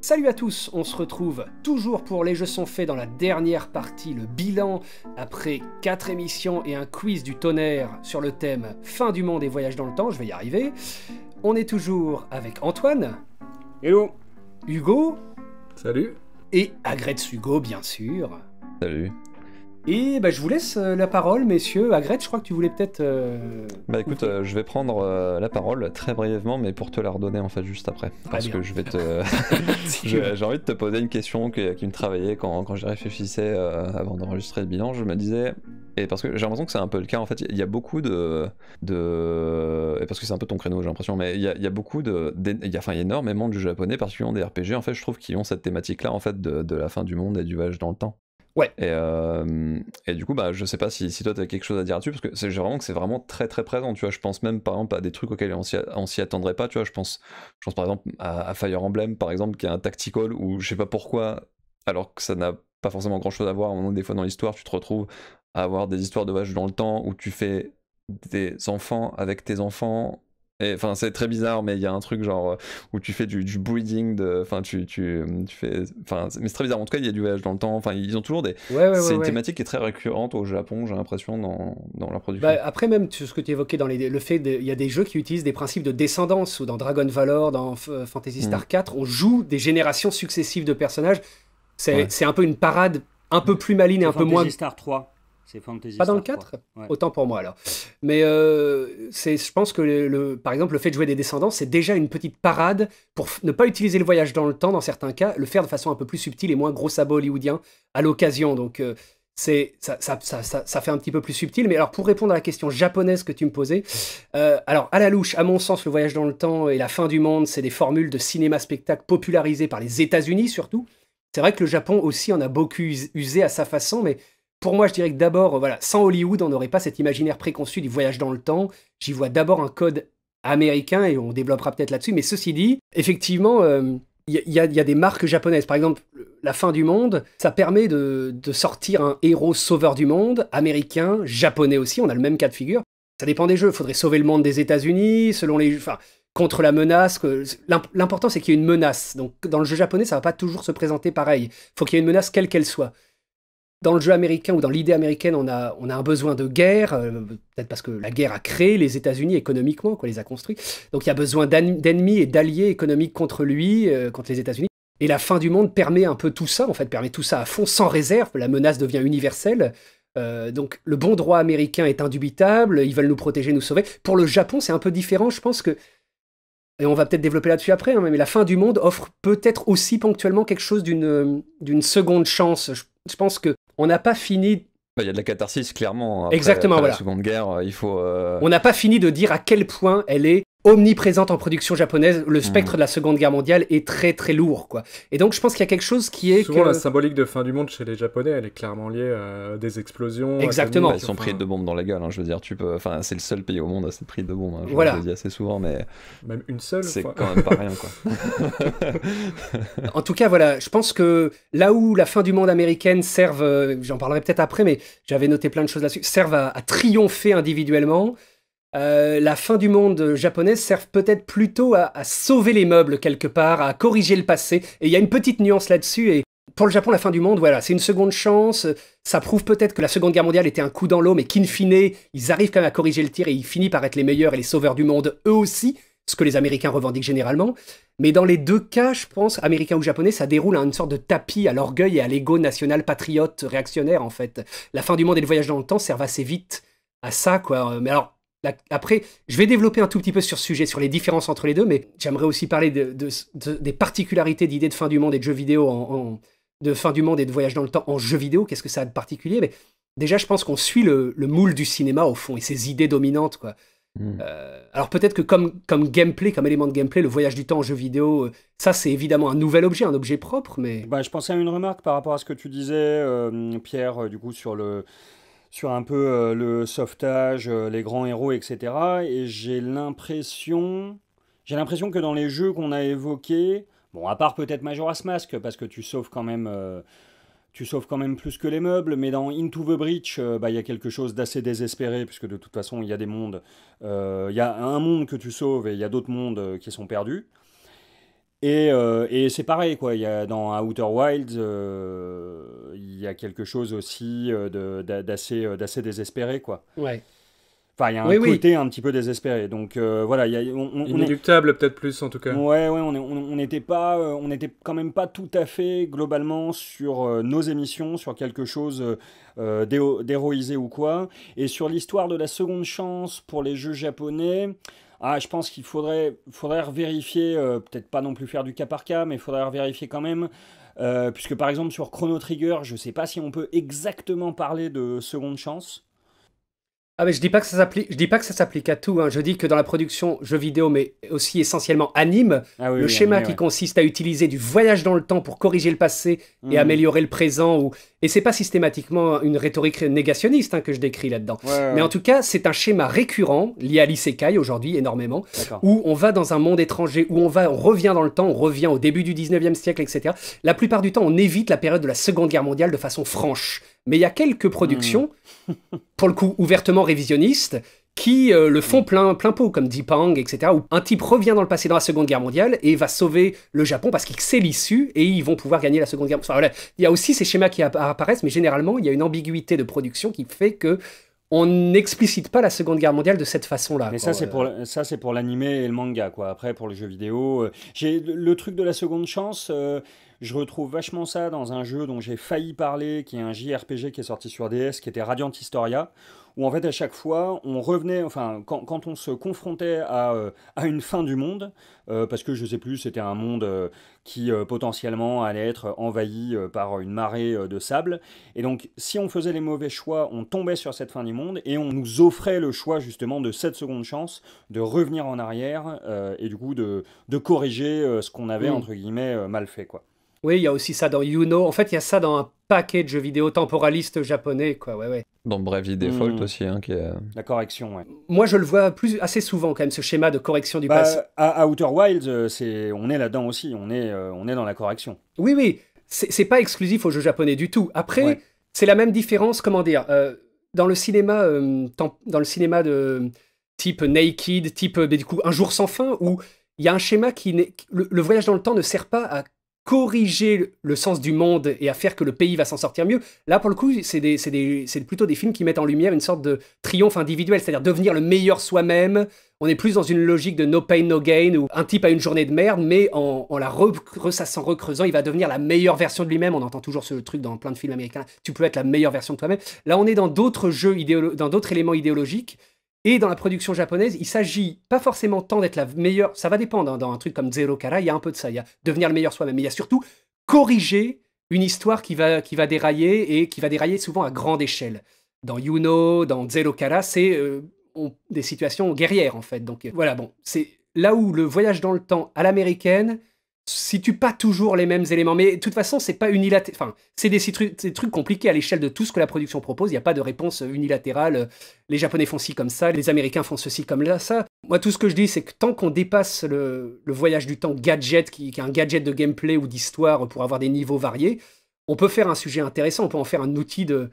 Salut à tous, on se retrouve toujours pour Les Jeux sont faits dans la dernière partie, le bilan, après quatre émissions et un quiz du tonnerre sur le thème Fin du monde et voyage dans le temps, je vais y arriver. On est toujours avec Antoine. Hello. Hugo. Salut. Et Agretz Hugo, bien sûr. Salut. Et bah, je vous laisse euh, la parole, messieurs. Agret, je crois que tu voulais peut-être. Euh, bah écoute, euh, je vais prendre la parole très brièvement, mais pour te la redonner en fait juste après. Parce que je vais te. J'ai envie de te poser une question qui, me travaillait quand, j'y réfléchissais avant d'enregistrer le bilan. Je me disais. Et parce que j'ai l'impression que c'est un peu le cas en fait. Il y, a beaucoup de. de... parce que c'est un peu ton créneau, j'ai l'impression. Mais il y, y a, beaucoup de. Il y a, enfin, y a énormément japonais, particulièrement des RPG, en fait, je trouve, qu'ils ont cette thématique-là en fait de, de la fin du monde et du voyage dans le temps. Euh, et, du coup, bah, je sais pas si, si toi tu as quelque chose à dire là-dessus, parce que c'est vraiment que c'est vraiment très très présent. Tu vois, je pense même par exemple à des trucs auxquels on s'y attendrait pas. Tu vois, je pense, je pense par exemple à, Fire Emblem, par exemple, qui est un tactical où je sais pas pourquoi, alors que ça n'a pas forcément grand chose à voir, moment des fois dans l'histoire, tu te retrouves à avoir des histoires de vaches dans le temps où tu fais des enfants avec tes enfants Enfin, c'est très bizarre, mais il y a un truc genre euh, où tu fais du, breeding, enfin, tu, tu, tu fais, enfin, mais c'est très bizarre. En tout cas, il y a du voyage dans le temps. Enfin, ils ont toujours des. Ouais, ouais, c'est une thématique qui est très récurrente au Japon, j'ai l'impression, dans, dans, leur production. Bah, après, même ce que tu évoquais dans le fait, il y a des jeux qui utilisent des principes de descendance. Ou dans Dragon Valor, dans euh, Fantasy Star 4, mm. on joue des générations successives de personnages. C'est un peu une parade un peu plus maligne et un peu Fantasy moins. Star 3. C'est Pas dans le 4 Autant pour moi alors. Mais euh, je pense que, le, par exemple, le fait de jouer des descendants, c'est déjà une petite parade pour ne pas utiliser le voyage dans le temps dans certains cas, le faire de façon un peu plus subtile et moins gros sabot hollywoodien à l'occasion. Donc euh, c'est ça, ça, fait un petit peu plus subtil. Mais alors pour répondre à la question japonaise que tu me posais, euh, alors à la louche, à mon sens, le voyage dans le temps et la fin du monde, c'est des formules de cinéma-spectacle popularisées par les États-Unis surtout. C'est vrai que le Japon aussi en a beaucoup usé à sa façon, mais pour moi, je dirais que d'abord, euh, voilà, sans Hollywood, on n'aurait pas cet imaginaire préconçu du voyage dans le temps. J'y vois d'abord un code américain et on développera peut-être là-dessus. Mais ceci dit, effectivement, euh, il y, a des marques japonaises. Par exemple, La fin du monde, ça permet de, sortir un héros sauveur du monde, américain, japonais aussi. On a le même cas de figure. Ça dépend des jeux. Il faudrait sauver le monde des États-Unis, selon les. Enfin, contre la menace. L'important, c'est qu'il y ait une menace. Donc, dans le jeu japonais, ça ne va pas toujours se présenter pareil. il faut qu'il y ait une menace, quelle qu'elle soit dans le jeu américain ou dans l'idée américaine, on a, on a un besoin de guerre, euh, peut-être parce que la guerre a créé les États-Unis économiquement, quoi, les a construits. Donc il y a besoin d'ennemis et d'alliés économiques contre lui, euh, contre les États-Unis. Et la fin du monde permet un peu tout ça, en fait, permet tout ça à fond, sans réserve. La menace devient universelle. Euh, donc le bon droit américain est indubitable, ils veulent nous protéger, nous sauver. Pour le Japon, c'est un peu différent, je pense que et on va peut-être développer là-dessus après, hein, mais la fin du monde offre peut-être aussi ponctuellement quelque chose d'une seconde chance je pense que on n'a pas fini bah, il y a de la catharsis, clairement. Exactement, La Seconde Guerre, euh, il faut. Euh, on n'a pas fini de dire à quel point elle est omniprésente en production japonaise, le hmm. spectre de la Seconde Guerre mondiale est très très lourd quoi. Et donc je pense qu'il y a quelque chose qui est souvent la symbolique de fin du monde chez les Japonais, elle est clairement liée à euh, des explosions. Exactement. ils sont pris de bombes dans la gueule. Hein, je veux dire, tu peux. Enfin, c'est le seul pays au monde à s'être pris de bombes. Hein. je voilà. le dis assez souvent, mais même une seule. C'est quand même pas rien quoi. en tout cas, voilà, je pense que là où la fin du monde américaine serve, euh, j'en parlerai peut-être après, mais j'avais noté plein de choses là-dessus, serve à triompher individuellement. Euh, la fin du monde japonaise sert peut-être plutôt à, sauver les meubles quelque part, à corriger le passé. Et il y a une petite nuance là-dessus. Et pour le Japon, la fin du monde, voilà, c'est une seconde chance. Ça prouve peut-être que la Seconde Guerre mondiale était un coup dans l'eau, mais qu'in fine, ils arrivent quand même à corriger le tir et ils finissent par être les meilleurs et les sauveurs du monde eux aussi, ce que les Américains revendiquent généralement. Mais dans les deux cas, je pense, américain ou japonais, ça déroule à une sorte de tapis à l'orgueil et à l'ego national patriote réactionnaire, en fait. La fin du monde et le voyage dans le temps servent assez vite à ça, quoi. Mais alors, après, je vais développer un tout petit peu sur ce sujet, sur les différences entre les deux, mais j'aimerais aussi parler de, des particularités d'idées de fin du monde et de jeux vidéo, en, de fin du monde et de voyage dans le temps en jeu vidéo. Qu'est-ce que ça a de particulier Mais déjà, je pense qu'on suit le, moule du cinéma au fond et ses idées dominantes, quoi. Hmm. Euh, alors peut-être que comme, comme gameplay, comme élément de gameplay, le voyage du temps en jeu vidéo, euh, ça c'est évidemment un nouvel objet, un objet propre, mais... Bah, je pensais à une remarque par rapport à ce que tu disais, euh, Pierre, du coup, sur le, sur un peu euh, le sauvetage, euh, les grands héros, etc. Et j'ai l'impression, j'ai l'impression que dans les jeux qu'on a évoqués, bon, à part peut-être Majora's Mask, parce que tu sauves quand même, euh, tu sauves quand même plus que les meubles, mais dans Into the Breach, bah, il y a quelque chose d'assez désespéré, puisque de toute façon, il y a des mondes, il y a un monde que tu sauves et il y a d'autres mondes qui sont perdus. Et, euh, et c'est pareil, quoi. Il y a, dans Outer Wilds, euh, il y a quelque chose aussi euh, d'assez désespéré, quoi. Ouais. Enfin, il y a un côté un petit peu désespéré. Donc voilà, il on, on inéluctable peut-être plus en tout cas. Ouais, ouais, on n'était pas, on était quand même pas tout à fait globalement sur nos émissions, sur quelque chose d'héroïsé ou quoi, et sur l'histoire de la seconde chance pour les jeux japonais. Ah, je pense qu'il faudrait, faudrait vérifier, euh, peut-être pas non plus faire du cas par cas, mais il faudrait vérifier quand même. Euh, puisque par exemple sur Chrono Trigger, je ne sais pas si on peut exactement parler de seconde chance. Ah, je dis pas que ça s'applique, je dis pas que ça s'applique à tout. Hein. Je dis que dans la production jeux vidéo, mais aussi essentiellement anime, ah le schéma qui consiste à utiliser du voyage dans le temps pour corriger le passé et mhm. améliorer le présent, ou et c'est pas systématiquement une rhétorique négationniste hein, que je décris là-dedans. mais en tout cas, c'est un schéma récurrent lié à l'isekai aujourd'hui énormément, où on va dans un monde étranger, où on va, on revient dans le temps, on revient au début du 19e siècle, etc. La plupart du temps, on évite la période de la Seconde Guerre mondiale de façon franche mais il y a quelques productions, pour le coup ouvertement révisionnistes, qui euh, le font plein, plein pot, comme Deep etc., où un type revient dans le passé dans la Seconde Guerre mondiale et va sauver le Japon parce qu'il sait l'issue et ils vont pouvoir gagner la Seconde Guerre mondiale. Il y a aussi ces schémas qui apparaissent, mais généralement, il y a une ambiguïté de production qui fait que on n'explicite pas la Seconde Guerre mondiale de cette façon-là. Mais ça, c'est pour ça, pour l'animé et le manga, quoi. Après, pour le jeu vidéo, euh, j'ai le truc de la seconde chance. Euh, je retrouve vachement ça dans un jeu dont j'ai failli parler, qui est un JRPG qui est sorti sur DS, qui était Radiant Historia, où en fait à chaque fois on revenait, enfin quand, on se confrontait à, euh, à, une fin du monde, euh, parce que je sais plus, c'était un monde euh, qui potentiellement allait être envahi par une marée de sable, et donc si on faisait les mauvais choix, on tombait sur cette fin du monde et on nous offrait le choix justement de cette seconde chance de revenir en arrière et du coup de, de corriger ce qu'on avait mmh. entre guillemets mal fait quoi. Oui, il y a aussi ça dans Yuno. En fait, il y a ça dans un paquet de jeux vidéo temporalistes japonais, quoi. Ouais, ouais. Dans Bravely Default hmm. aussi, hein, qui est... Euh, la correction, ouais. Moi, je le vois plus assez souvent, quand même, ce schéma de correction du bah, passé. À Outer Wilds, euh, c'est... on est là-dedans aussi. On est, euh, on est dans la correction. Oui, oui. C'est, n'est pas exclusif aux jeux japonais du tout. Après, c'est la même différence, comment dire... dans le cinéma, dans le cinéma de type Naked, type du coup, Un jour sans fin, où il y a un schéma qui le voyage dans le temps ne sert pas à corriger le sens du monde et à faire que le pays va s'en sortir mieux. Là, pour le coup, c'est plutôt des films qui mettent en lumière une sorte de triomphe individuel, c'est-à-dire devenir le meilleur soi-même. On est plus dans une logique de no pain, no gain, où un type a une journée de merde, mais en, la ressassant, recreusant, il va devenir la meilleure version de lui-même. On entend toujours ce truc dans plein de films américains, tu peux être la meilleure version de toi-même. Là, on est dans d'autres jeux, dans d'autres éléments idéologiques. Et dans la production japonaise, il s'agit pas forcément tant d'être la meilleure, ça va dépendre, hein, dans un truc comme Zero Kara, il y a un peu de ça, il y a devenir le meilleur soi-même, mais il y a surtout corriger une histoire qui va, qui va dérailler et qui va dérailler souvent à grande échelle. Dans Yuno, dans Zero Kara, c'est euh, des situations guerrières en fait. Donc euh, voilà, bon, c'est là où le voyage dans le temps à l'américaine, situe pas toujours les mêmes éléments. Mais de toute façon, c'est pas unilatéral. Enfin, c'est des, trucs compliqués à l'échelle de tout ce que la production propose. Il n'y a pas de réponse unilatérale. Euh, les Japonais font ci comme ça, les Américains font ceci comme là, ça. Moi, tout ce que je dis, c'est que tant qu'on dépasse le, voyage du temps gadget, qui, est un gadget de gameplay ou d'histoire pour avoir des niveaux variés, on peut faire un sujet intéressant, on peut en faire un outil de,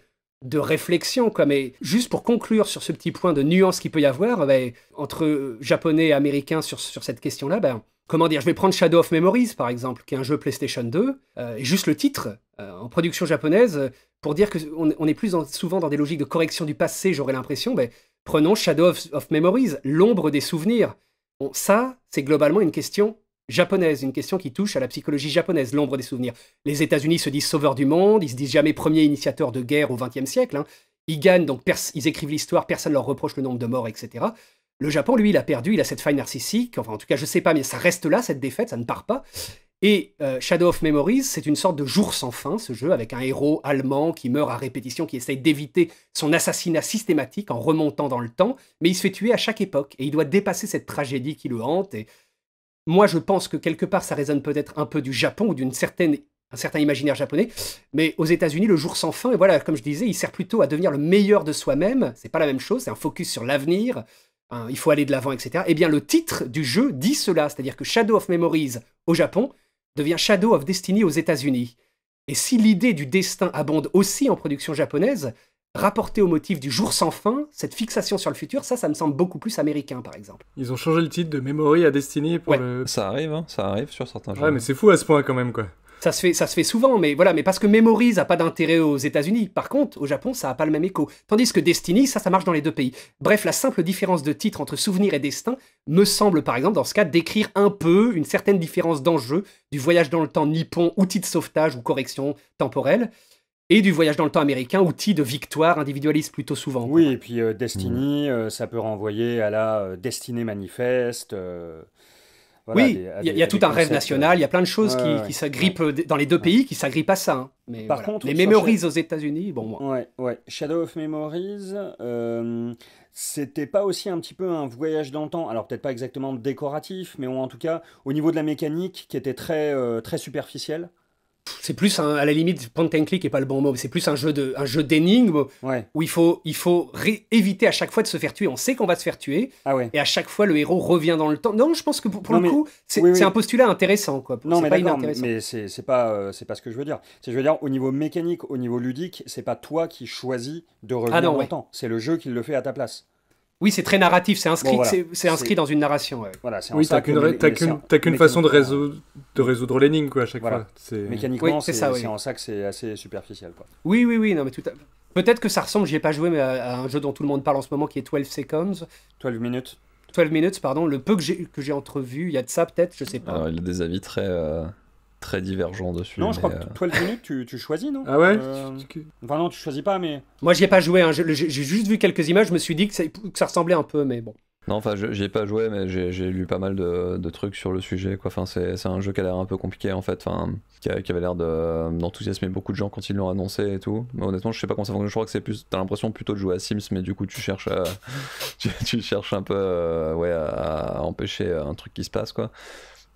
réflexion. Quoi. Mais juste pour conclure sur ce petit point de nuance qu'il peut y avoir ben, entre japonais et américains sur, cette question-là, ben, comment dire, je vais prendre Shadow of Memories par exemple, qui est un jeu PlayStation 2, euh, juste le titre euh, en production japonaise euh, pour dire qu'on on est plus souvent dans des logiques de correction du passé, j'aurais l'impression. Ben, prenons Shadow of, Memories, l'ombre des souvenirs. ça, c'est globalement une question japonaise, une question qui touche à la psychologie japonaise, l'ombre des souvenirs. Les États-Unis se disent sauveurs du monde, ils se disent jamais premiers initiateurs de guerre au XXe siècle. Hein. Ils gagnent, donc ils écrivent l'histoire, personne leur reproche le nombre de morts, etc. Le Japon, lui, il a perdu, il a cette faille narcissique, enfin en tout cas je sais pas, mais ça reste là, cette défaite, ça ne part pas. Et euh, Shadow of Memories, c'est une sorte de jour sans fin, ce jeu, avec un héros allemand qui meurt à répétition, qui essaye d'éviter son assassinat systématique en remontant dans le temps, mais il se fait tuer à chaque époque, et il doit dépasser cette tragédie qui le hante. Et moi, je pense que quelque part, ça résonne peut-être un peu du Japon, ou d'une certaine certain imaginaire japonais, mais aux États-Unis, le jour sans fin, et voilà, comme je disais, il sert plutôt à devenir le meilleur de soi-même. C'est pas la même chose, c'est un focus sur l'avenir, Hein, il faut aller de l'avant, etc. et eh bien, le titre du jeu dit cela, c'est-à-dire que Shadow of Memories au Japon devient Shadow of Destiny aux États-Unis. Et si l'idée du destin abonde aussi en production japonaise, rapportée au motif du jour sans fin, cette fixation sur le futur, ça, ça me semble beaucoup plus américain, par exemple. Ils ont changé le titre de Memory à Destiny pour le... Ça arrive, hein, ça arrive sur certains jeux. Ouais, mais c'est fou à ce point quand même, quoi ça se fait, ça se fait souvent, mais voilà, mais parce que Memories n'a pas d'intérêt aux États-Unis. Par contre, au Japon, ça n'a pas le même écho. Tandis que Destiny, ça, ça marche dans les deux pays. Bref, la simple différence de titre entre Souvenir et Destin me semble, par exemple, dans ce cas, décrire un peu une certaine différence d'enjeu du voyage dans le temps nippon, outil de sauvetage ou correction temporelle et du voyage dans le temps américain, outil de victoire individualiste plutôt souvent. Oui, et puis euh, Destiny, euh, ça peut renvoyer à la euh, Destinée manifeste oui, il y, a, tout un rêve national, il y a plein de choses euh, qui, s'agrippent euh, dans les deux pays qui s'agrippent à ça. Hein. Mais Par contre, les Memories aux États-Unis, bon, Shadow of Memories, euh, c'était pas aussi un petit peu un voyage dans le temps. Alors, peut-être pas exactement décoratif, mais en tout cas, au niveau de la mécanique qui était très, très superficielle c'est plus à la limite point and click et pas le bon mot, c'est plus un jeu de un jeu d'énigmes où il faut il faut éviter à chaque fois de se faire tuer. On sait qu'on va se faire tuer ah et à chaque fois le héros revient dans le temps. Non, je pense que pour, le coup c'est un postulat intéressant quoi. Non mais d'accord, mais c'est pas euh, c'est pas ce que je veux dire. C'est je veux dire au niveau mécanique, au niveau ludique, c'est pas toi qui choisis de revenir ah dans le temps. C'est le jeu qui le fait à ta place. Oui, c'est très narratif, c'est inscrit, c'est inscrit dans une narration. Ouais. Voilà, oui, t'as qu'une façon de résoudre, de résoudre l'énigme quoi, à chaque fois. Mécaniquement, c'est en ça que c'est assez superficiel. Quoi. Oui, oui, oui, non, mais Peut-être que ça ressemble, j'ai ai pas joué, mais à, un jeu dont tout le monde parle en ce moment qui est 12 Seconds. 12 minutes. 12 minutes, pardon. Le peu que j'ai entrevu, il y a de ça peut-être, je sais pas. Euh, il a des avis très. Euh, très divergent dessus. Non, je crois que 12 euh, minutes, tu, tu choisis, non Ah ouais euh, Enfin, non, tu choisis pas, mais. Moi, j'y ai pas joué, hein. j'ai juste vu quelques images, je me suis dit que ça, ressemblait un peu, mais bon. Non, enfin, j'y ai pas joué, mais j'ai lu pas mal de, trucs sur le sujet. Quoi. Enfin, c'est un jeu qui a l'air un peu compliqué en fait, enfin, qui, avait l'air d'enthousiasmer beaucoup de gens quand ils l'ont annoncé et tout. Mais honnêtement, je sais pas comment ça fonctionne. Je crois que c'est plus, t'as l'impression plutôt de jouer à Sims, mais du coup, tu cherches, tu, cherches un peu, euh, ouais, à, empêcher un truc qui se passe, quoi.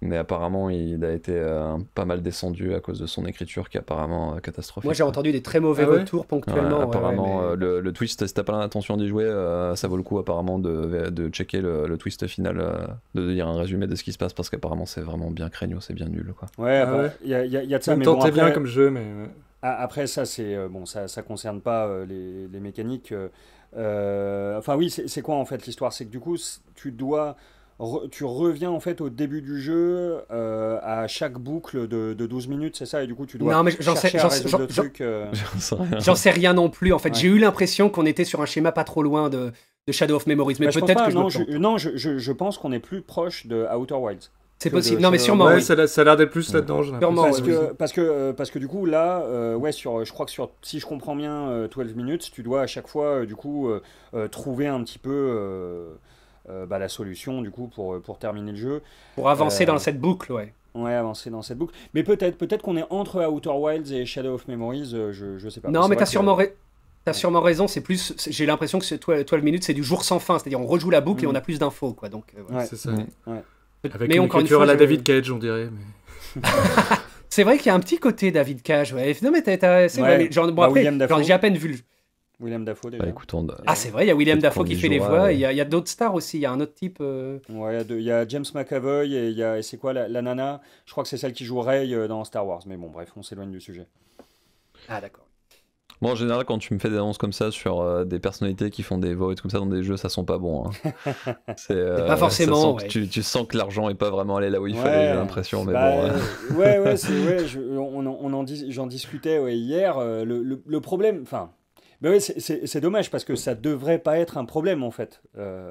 Mais apparemment, il a été euh, pas mal descendu à cause de son écriture qui est apparemment euh, catastrophique. Moi, j'ai entendu des très mauvais ah retours ponctuellement. apparemment, le, twist, si t'as pas l'intention d'y jouer, euh, ça vaut le coup apparemment de, de checker le, twist final, de dire un résumé de ce qui se passe parce qu'apparemment, c'est vraiment bien craignos, c'est bien nul. Quoi. Ouais, ah il y a, de ça. Mais bon, bien comme jeu, mais. Après, ça, c'est bon, ça, ça concerne pas les, les, mécaniques. enfin, oui, c'est quoi en fait l'histoire C'est que du coup, tu dois tu reviens en fait au début du jeu euh, à chaque boucle de, 12 minutes, c'est ça Et du coup, tu dois non, mais j'en sais, euh. j'en, sais rien non plus. En fait, j'ai eu l'impression qu'on était sur un schéma pas trop loin de, Shadow of Memories, mais bah, peut-être que non, je, non, je, pense qu'on est plus proche de Outer Wilds. C'est possible. Non, mais sûrement. oui. Ça, a l'air d'être plus là-dedans. Parce, que, parce, euh, que, parce que du coup, là, ouais, sur, je crois que sur, si je comprends bien, 12 minutes, tu dois à chaque fois, du coup, trouver un petit peu euh, bah, la solution du coup pour, euh, pour terminer le jeu. Pour avancer euh, dans cette boucle, ouais. Ouais, avancer dans cette boucle. Mais peut-être peut-être qu'on est entre Outer Wilds et Shadow of Memories, je, je sais pas. Non, mais t'as sûrement, sûrement raison, c'est plus. J'ai l'impression que toi 12 minutes, c'est du jour sans fin, c'est-à-dire on rejoue la boucle et mm. on a plus d'infos, quoi. Donc, ouais. C'est ça. Avec mais une culture à la David Cage, on dirait. Mais... c'est vrai qu'il y a un petit côté David Cage, ouais. Non, mais t'as. j'ai à peine vu le. William Dafoe bah, déjà. ah, c'est vrai, il y a William Dafoe qui fait les voix. Il y, a, d'autres stars aussi. Il y a un autre type. Euh. Ouais, il y, a James McAvoy et y a. c'est quoi la, nana Je crois que c'est celle qui joue Rey euh, dans Star Wars. Mais bon, bref, on s'éloigne du sujet. Ah, d'accord. bon en général, quand tu me fais des annonces comme ça sur euh, des personnalités qui font des voix comme ça dans des jeux, ça sent pas bon. Hein. C'est pas forcément. Tu, tu, sens que l'argent est pas vraiment allé là où il fallait, j'ai l'impression. Mais bah, bon, hein. ouais, ouais, c'est, ouais on, on en dis, j'en discutais hier. le, le, problème, enfin, oui, c'est dommage parce que ça devrait pas être un problème en fait. Euh,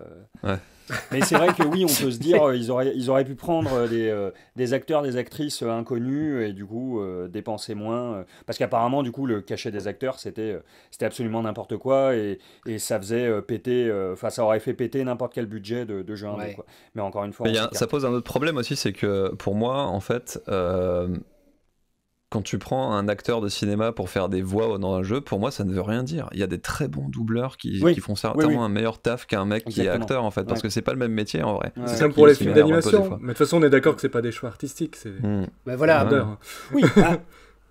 mais c'est vrai que oui, on peut se dire ils auraient, ils auraient pu prendre euh, des, euh, des acteurs, des actrices inconnus et du coup dépenser moins. parce qu'apparemment, du coup, le cachet des acteurs c'était c'était absolument n'importe quoi et, et, ça faisait péter, enfin ça aurait fait péter n'importe quel budget de, de jeu Mais encore une fois, ça pose un autre problème aussi, c'est que pour moi en fait quand tu prends un acteur de cinéma pour faire des voix dans un jeu, pour moi, ça ne veut rien dire. Il y a des très bons doubleurs qui, font certainement un meilleur taf qu'un mec qui est acteur, en fait, parce que que c'est pas le même métier en vrai. C'est comme pour les films d'animation. Mais de toute façon, on est d'accord que c'est pas des choix artistiques. Hmm. Bah, voilà. Hmm. Oui.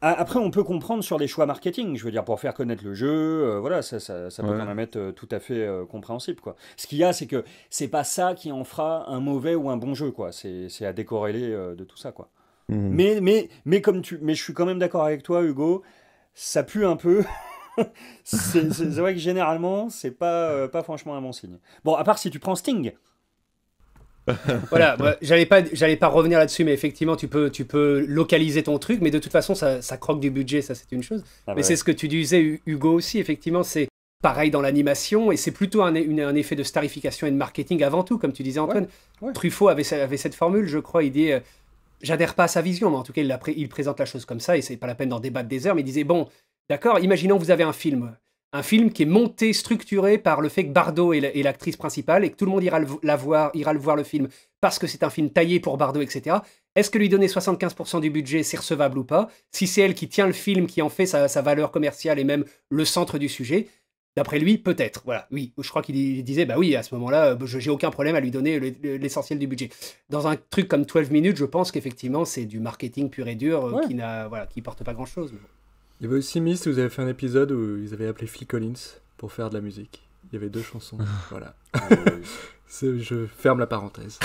Ah, ah, après, on peut comprendre sur les choix marketing, je veux dire, pour faire connaître le jeu, euh, voilà, ça, peut quand même être euh, tout à fait euh, compréhensible, quoi. Ce qu'il y a, c'est que c'est pas ça qui en fera un mauvais ou un bon jeu, quoi. C'est à décorréler de tout ça, quoi. Mhm. Mais, mais, comme tu, mais je suis quand même d'accord avec toi, Hugo, ça pue un peu. c'est vrai que généralement, c'est pas, euh, pas franchement un bon signe. Bon, à part si tu prends Sting. voilà, bah, j'allais pas, pas revenir là-dessus, mais effectivement, tu peux, tu peux localiser ton truc, mais de toute façon, ça, croque du budget, ça c'est une chose. Ah bah mais c'est ce que tu disais, Hugo aussi, effectivement, c'est pareil dans l'animation, et c'est plutôt un, effet de starification et de marketing avant tout, comme tu disais, Antoine. Truffaut avait, avait, cette formule, je crois, il dit, euh, j'adhère pas à sa vision, mais en tout cas, il, présente la chose comme ça, et c'est pas la peine d'en débattre des heures, mais il disait, bon, d'accord, imaginons vous avez un film, un film qui est monté, structuré par le fait que Bardo est l'actrice principale, et que tout le monde ira le, la voir, ira le voir le film, parce que c'est un film taillé pour Bardo, etc. Est-ce que lui donner 75% du budget, c'est recevable ou pas Si c'est elle qui tient le film, qui en fait sa valeur commerciale et même le centre du sujet, D'après lui, peut-être. Voilà, oui. Je crois qu'il disait, bah oui, à ce moment-là, euh, j'ai aucun problème à lui donner l'essentiel du budget. Dans un truc comme 12 minutes, je pense qu'effectivement, c'est du marketing pur et dur euh, qui n'a, voilà, qui porte pas grand-chose. Il y avait aussi Mist, vous avez fait un épisode où ils avaient appelé Phil Collins pour faire de la musique. Il y avait deux chansons. Ah. voilà. Ah, je ferme la parenthèse.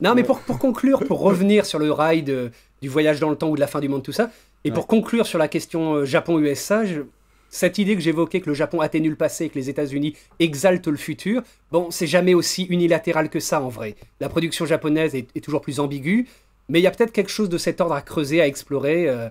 Non, mais pour, pour conclure, pour revenir sur le ride euh, du voyage dans le temps ou de la fin du monde, tout ça, et pour conclure sur la question Japon-USA, cette idée que j'évoquais que le Japon atténue le passé et que les États-Unis exaltent le futur, bon, c'est jamais aussi unilatéral que ça en vrai. La production japonaise est, toujours plus ambiguë, mais il y a peut-être quelque chose de cet ordre à creuser, à explorer. Euh.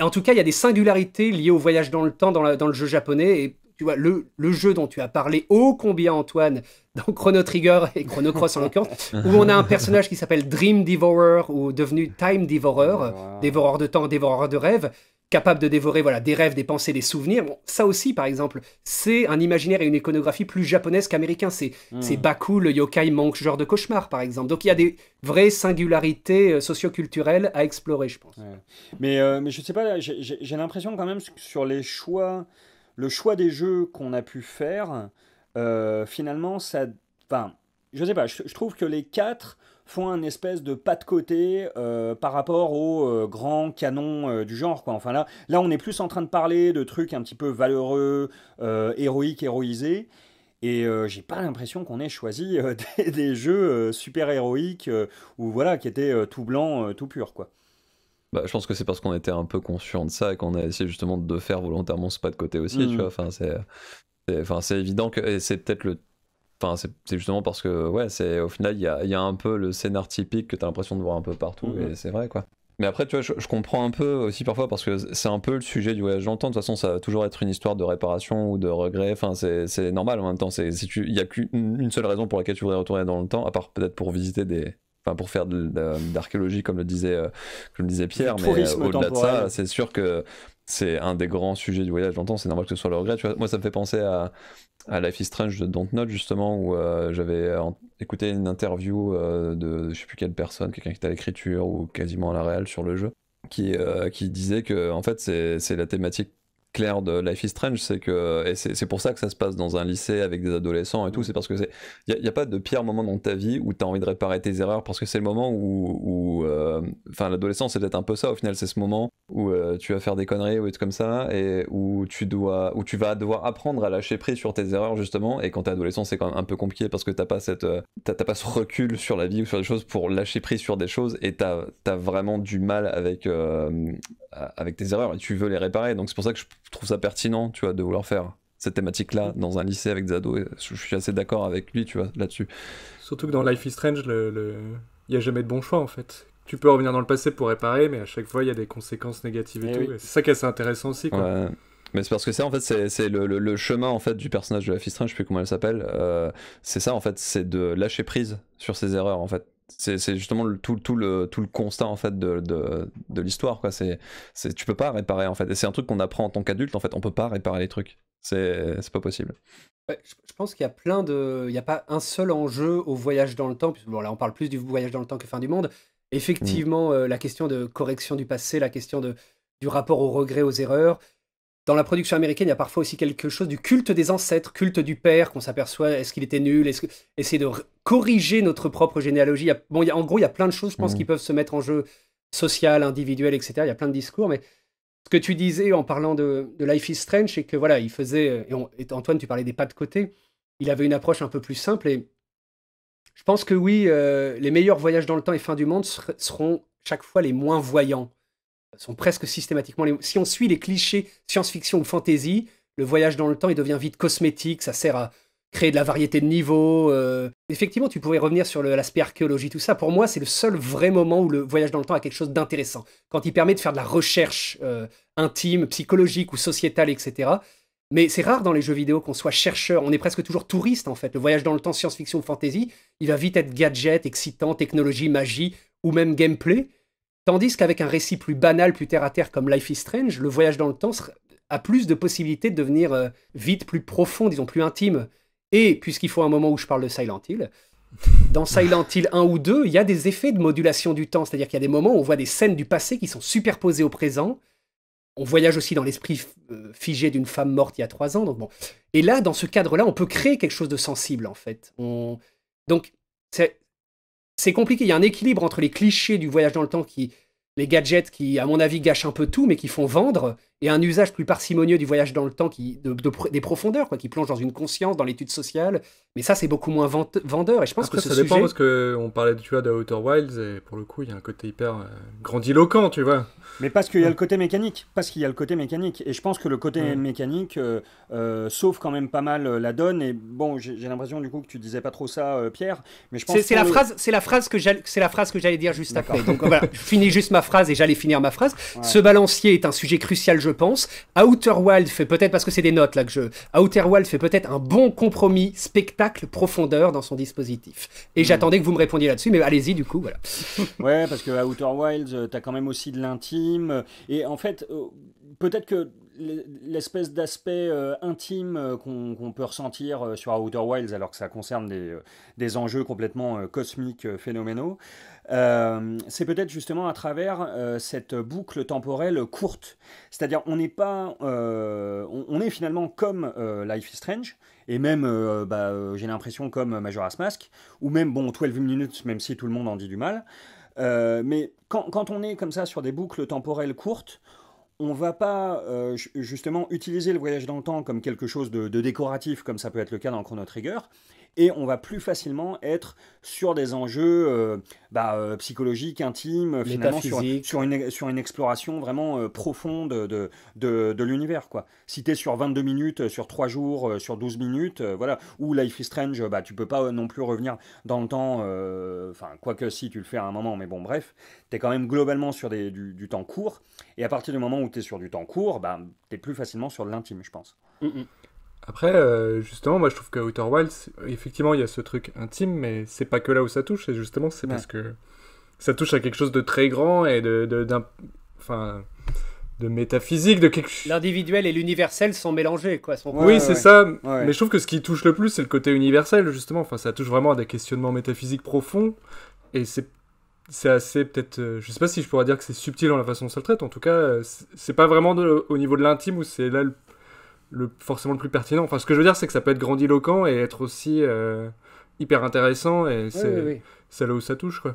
En tout cas, il y a des singularités liées au voyage dans le temps dans, le jeu japonais. Et tu vois, le, jeu dont tu as parlé, ô combien Antoine, dans Chrono Trigger et Chrono Cross en l'occurrence, où on a un personnage qui s'appelle Dream Devourer ou devenu Time Devourer, dévoreur de temps, dévoreur de rêves, capable de dévorer voilà, des rêves, des pensées, des souvenirs. ça aussi, par exemple, c'est un imaginaire et une iconographie plus japonaise qu'américain. C'est hmm. c'est Baku, le yokai manque genre de cauchemar, par exemple. Donc il y a des vraies singularités euh, socioculturelles à explorer, je pense. Mais, je euh, mais je sais pas, j'ai l'impression quand même sur les choix, le choix des jeux qu'on a pu faire, euh, finalement, ça. Enfin, je sais pas, je trouve que les quatre font un espèce de pas de côté euh, par rapport aux grand euh, grands canons euh, du genre. Quoi. Enfin là, là, on est plus en train de parler de trucs un petit peu valeureux, héroïques, héroïsés. Et j'ai pas l'impression qu'on ait choisi des, jeux super héroïques ou voilà qui étaient tout blanc, tout pur quoi. Bah, je pense que c'est parce qu'on était un peu conscient de ça et qu'on a essayé justement de faire volontairement ce pas de côté aussi. Hmm. Tu vois, enfin c'est, enfin c'est évident que c'est peut-être le Enfin, c'est justement parce que, ouais, c'est au final, il y, a, un peu le scénar typique que tu as l'impression de voir un peu partout, mhm. et c'est vrai, quoi. Mais après, tu vois, je, comprends un peu aussi parfois parce que c'est un peu le sujet du voyage dans le temps. De toute façon, ça va toujours être une histoire de réparation ou de regret. Enfin, c'est normal en même temps. Il y a qu'une seule raison pour laquelle tu voudrais retourner dans le temps, à part peut-être pour visiter des, enfin pour faire de, l'archéologie comme le disait euh, comme le disait Pierre mais euh, au-delà de ça c'est sûr que c'est un des grands sujets du voyage longtemps, c'est normal que ce soit le regret. Moi, ça me fait penser à, à Life is Strange de note justement, où euh, j'avais euh, écouté une interview euh, de je sais plus quelle personne, quelqu'un qui était à l'écriture ou quasiment à la réelle sur le jeu, qui, qui disait que, en fait, c'est la thématique clair de Life is Strange, c'est que et c'est pour ça que ça se passe dans un lycée avec des adolescents et tout. Mm. C'est parce que c'est il n'y a, pas de pire moment dans ta vie où tu as envie de réparer tes erreurs parce que c'est le moment où, euh, enfin l'adolescence c'est peut-être un peu ça au final, c'est ce moment où euh, tu vas faire des conneries ou des comme ça et où tu dois où tu vas devoir apprendre à lâcher prise sur tes erreurs justement. Et quand t'es adolescent, c'est quand même un peu compliqué parce que t'as pas cette euh, t'as pas ce recul sur la vie ou sur les choses pour lâcher prise sur des choses et t'as as vraiment du mal avec euh, avec tes erreurs et tu veux les réparer. Donc c'est pour ça que je trouve ça pertinent, tu vois, de vouloir faire cette thématique-là mm. dans un lycée avec des ados. Je suis assez d'accord avec lui, tu vois, là-dessus. Surtout que dans Life is Strange, le, il n'y a jamais de bon choix en fait. Tu peux revenir dans le passé pour réparer, mais à chaque fois il y a des conséquences négatives et, eh tout. C'est ça qui est assez intéressant aussi. Quoi. Mais c'est parce que c'est en fait c'est le, chemin en fait du personnage de Life is Strange, je sais plus comment elle s'appelle. Euh, c'est ça en fait, c'est de lâcher prise sur ses erreurs en fait c'est justement tout, tout, le, tout le constat en fait de, l'histoire quoi c'est tu peux pas réparer en fait et c'est un truc qu'on apprend en tant qu'adulte en fait on peut pas réparer les trucs c'est pas possible je, pense qu'il y a plein de il y a pas un seul enjeu au voyage dans le temps bon là on parle plus du voyage dans le temps que fin du monde effectivement mm. euh, la question de correction du passé la question de du rapport au regret aux erreurs dans la production américaine, il y a parfois aussi quelque chose du culte des ancêtres, culte du père, qu'on s'aperçoit, est-ce qu'il était nul, est-ce essayer de corriger notre propre généalogie. bon, en gros, il y a plein de choses, je pense, mmh. qui peuvent se mettre en jeu social, individuel, etc. Il y a plein de discours, mais ce que tu disais en parlant de, Life is Strange, c'est que voilà, il faisait, et, Antoine, tu parlais des pas de côté, il avait une approche un peu plus simple, et je pense que oui, euh, les meilleurs voyages dans le temps et fin du monde seront chaque fois les moins voyants sont presque systématiquement Si on suit les clichés science-fiction ou fantasy, le voyage dans le temps, il devient vite cosmétique, ça sert à créer de la variété de niveaux. Euh, effectivement, tu pourrais revenir sur l'aspect archéologie, tout ça. Pour moi, c'est le seul vrai moment où le voyage dans le temps a quelque chose d'intéressant. Quand il permet de faire de la recherche euh, intime, psychologique ou sociétale, etc. Mais c'est rare dans les jeux vidéo qu'on soit chercheur, on est presque toujours touriste en fait. Le voyage dans le temps, science-fiction ou fantasy, il va vite être gadget, excitant, technologie, magie ou même gameplay. Tandis qu'avec un récit plus banal, plus terre-à-terre comme Life is Strange, le voyage dans le temps a plus de possibilités de devenir euh, vite plus profond, disons plus intime. Et puisqu'il faut un moment où je parle de Silent Hill, dans Silent Hill 1 ou 2, il y a des effets de modulation du temps, c'est-à-dire qu'il y a des moments où on voit des scènes du passé qui sont superposées au présent. On voyage aussi dans l'esprit euh, figé d'une femme morte il y a trois ans. Donc bon. Et là, dans ce cadre-là, on peut créer quelque chose de sensible, en fait. Donc, c'est c'est compliqué. Il y a un équilibre entre les clichés du voyage dans le temps qui, les gadgets qui, à mon avis, gâchent un peu tout, mais qui font vendre, et un usage plus parcimonieux du voyage dans le temps, qui, des profondeurs, quoi, qui plonge dans une conscience, dans l'étude sociale. Mais ça, c'est beaucoup moins vendeur. Et je pense que ça dépend parce qu'on parlait, tu vois, de Outer Wilds, et pour le coup, il y a un côté hyper euh, grandiloquent, tu vois. Mais parce qu'il y a le côté mécanique, parce qu'il y a le côté mécanique. Et je pense que le côté mécanique euh, euh, sauve quand même pas mal euh, la donne. Et bon, j'ai l'impression du coup que tu disais pas trop ça, Pierre. Mais je pense c'est la phrase, c'est la phrase que c'est la phrase que j'allais dire juste après. Donc voilà, je finis juste ma phrase et j'allais finir ma phrase. Ce balancier est un sujet crucial, je pense. Outer Wild fait peut-être parce que c'est des notes là que je. Outer Wild fait peut-être un bon compromis spectacle profondeur dans son dispositif. Et hmm. j'attendais que vous me répondiez là-dessus, mais allez-y du coup, voilà. ouais, parce que Outer Wild, as quand même aussi de l'intime et en fait, euh, peut-être que l'espèce d'aspect euh, intime euh, qu'on peut ressentir sur Outer Wilds, alors que ça concerne des, des enjeux complètement cosmiques phénoménaux, c'est peut-être justement à travers cette boucle temporelle courte. C'est-à-dire, on n'est pas, on, est finalement comme Life is Strange, et même, bah, j'ai l'impression, comme Majora's Mask, ou même, bon, 12 Minutes, même si tout le monde en dit du mal, euh, mais quand, on est comme ça sur des boucles temporelles courtes, on ne va pas euh, justement utiliser le voyage dans le temps comme quelque chose de, décoratif, comme ça peut être le cas dans Chrono Trigger, et on va plus facilement être sur des enjeux euh, bah, euh, psychologiques, intimes, euh, finalement sur, sur, une, exploration vraiment profonde de, de, l'univers. Quoi. Si tu es sur 22 minutes, sur 3 jours, sur 12 minutes, voilà, ou Life is Strange, bah, tu peux pas non plus revenir dans le temps, enfin, que si tu le fais à un moment, mais bon, bref, tu es quand même globalement sur du, temps court, et à partir du moment où tu es sur du temps court, bah, tu es plus facilement sur de l'intime, je pense. Mm, mm. Après, euh, justement, moi je trouve que Outer Wilds, effectivement, il y a ce truc intime, mais c'est pas que là où ça touche, et justement, c'est parce que ça touche à quelque chose de très grand et de, de, enfin, de métaphysique, de quelque L'individuel et l'universel sont mélangés, quoi. oui, c'est ça, mais je trouve que ce qui touche le plus, c'est le côté universel, justement, enfin, ça touche vraiment à des questionnements métaphysiques profonds, et c'est c'est assez peut-être euh, je sais pas si je pourrais dire que c'est subtil dans la façon dont ça le traite en tout cas euh, c'est pas vraiment au niveau de l'intime où c'est là le le, forcément le plus pertinent. Enfin, ce que je veux dire, c'est que ça peut être grandiloquent et être aussi euh, hyper intéressant, et c'est là où ça touche. Quoi.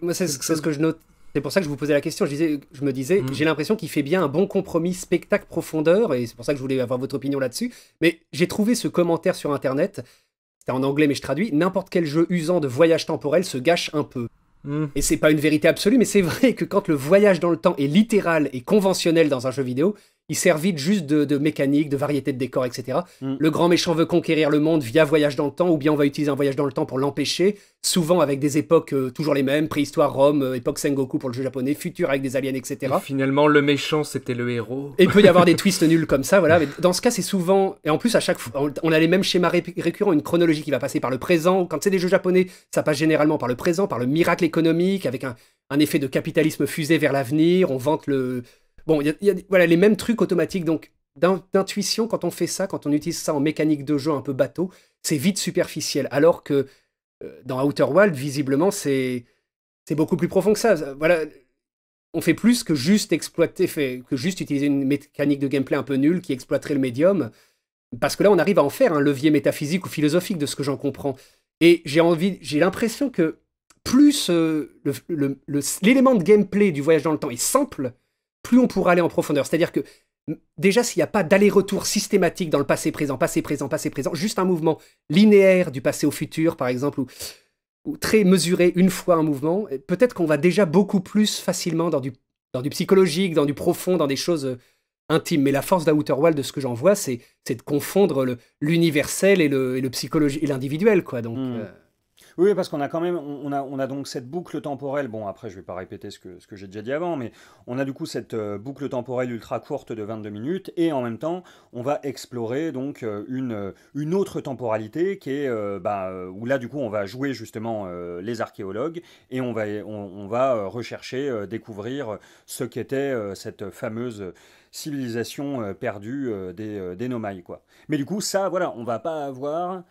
moi, c'est ce que je note. C'est pour ça que je vous posais la question. Je, disais, je me disais, mm. j'ai l'impression qu'il fait bien un bon compromis spectacle-profondeur, et c'est pour ça que je voulais avoir votre opinion là-dessus. Mais j'ai trouvé ce commentaire sur Internet, c'était en anglais mais je traduis, n'importe quel jeu usant de voyage temporel se gâche un peu. Mm. Et c'est pas une vérité absolue, mais c'est vrai que quand le voyage dans le temps est littéral et conventionnel dans un jeu vidéo, il servit juste de, mécanique, de variété de décors, etc. Mm. Le grand méchant veut conquérir le monde via voyage dans le temps, ou bien on va utiliser un voyage dans le temps pour l'empêcher, souvent avec des époques euh, toujours les mêmes, préhistoire, Rome, euh, époque Sengoku pour le jeu japonais, futur avec des aliens, etc. finalement, le méchant, c'était le héros. Et il peut y avoir des twists nuls comme ça, voilà. Mais dans ce cas, c'est souvent, et en plus, à chaque fois, on a les mêmes schémas récurrents, une chronologie qui va passer par le présent. Quand c'est des jeux japonais, ça passe généralement par le présent, par le miracle économique, avec un, un effet de capitalisme fusé vers l'avenir, on vante le, Bon, il y, a voilà, les mêmes trucs automatiques. Donc, d'intuition, quand on fait ça, quand on utilise ça en mécanique de jeu un peu bateau, c'est vite superficiel. Alors que euh, dans Outer Wild, visiblement, c'est beaucoup plus profond que ça. Voilà, on fait plus que juste exploiter, que juste utiliser une mécanique de gameplay un peu nulle qui exploiterait le médium. Parce que là, on arrive à en faire un levier métaphysique ou philosophique de ce que j'en comprends. Et j'ai envie, j'ai l'impression que plus euh, l'élément de gameplay du voyage dans le temps est simple, plus on pourra aller en profondeur. C'est-à-dire que déjà, s'il n'y a pas d'aller-retour systématique dans le passé-présent, passé-présent, passé-présent, juste un mouvement linéaire du passé au futur, par exemple, ou, très mesuré une fois un mouvement, eh, peut-être qu'on va déjà beaucoup plus facilement dans du, dans du psychologique, dans du profond, dans des choses euh, intimes. Mais la force d'Outer Wild, de ce que j'en vois, c'est de confondre l'universel et le, et l'individuel, quoi. Donc. Hmm. Euh, oui, parce qu'on a quand même, on a, on a donc cette boucle temporelle. Bon, après, je vais pas répéter ce que, ce que j'ai déjà dit avant, mais on a du coup cette euh, boucle temporelle ultra courte de 22 minutes, et en même temps, on va explorer donc euh, une, euh, une autre temporalité qui est, bah, où là, du coup, on va jouer justement les archéologues et on va, va rechercher, découvrir ce qu'était cette fameuse civilisation perdue des, des quoi. Mais du coup, ça, voilà, on va pas avoir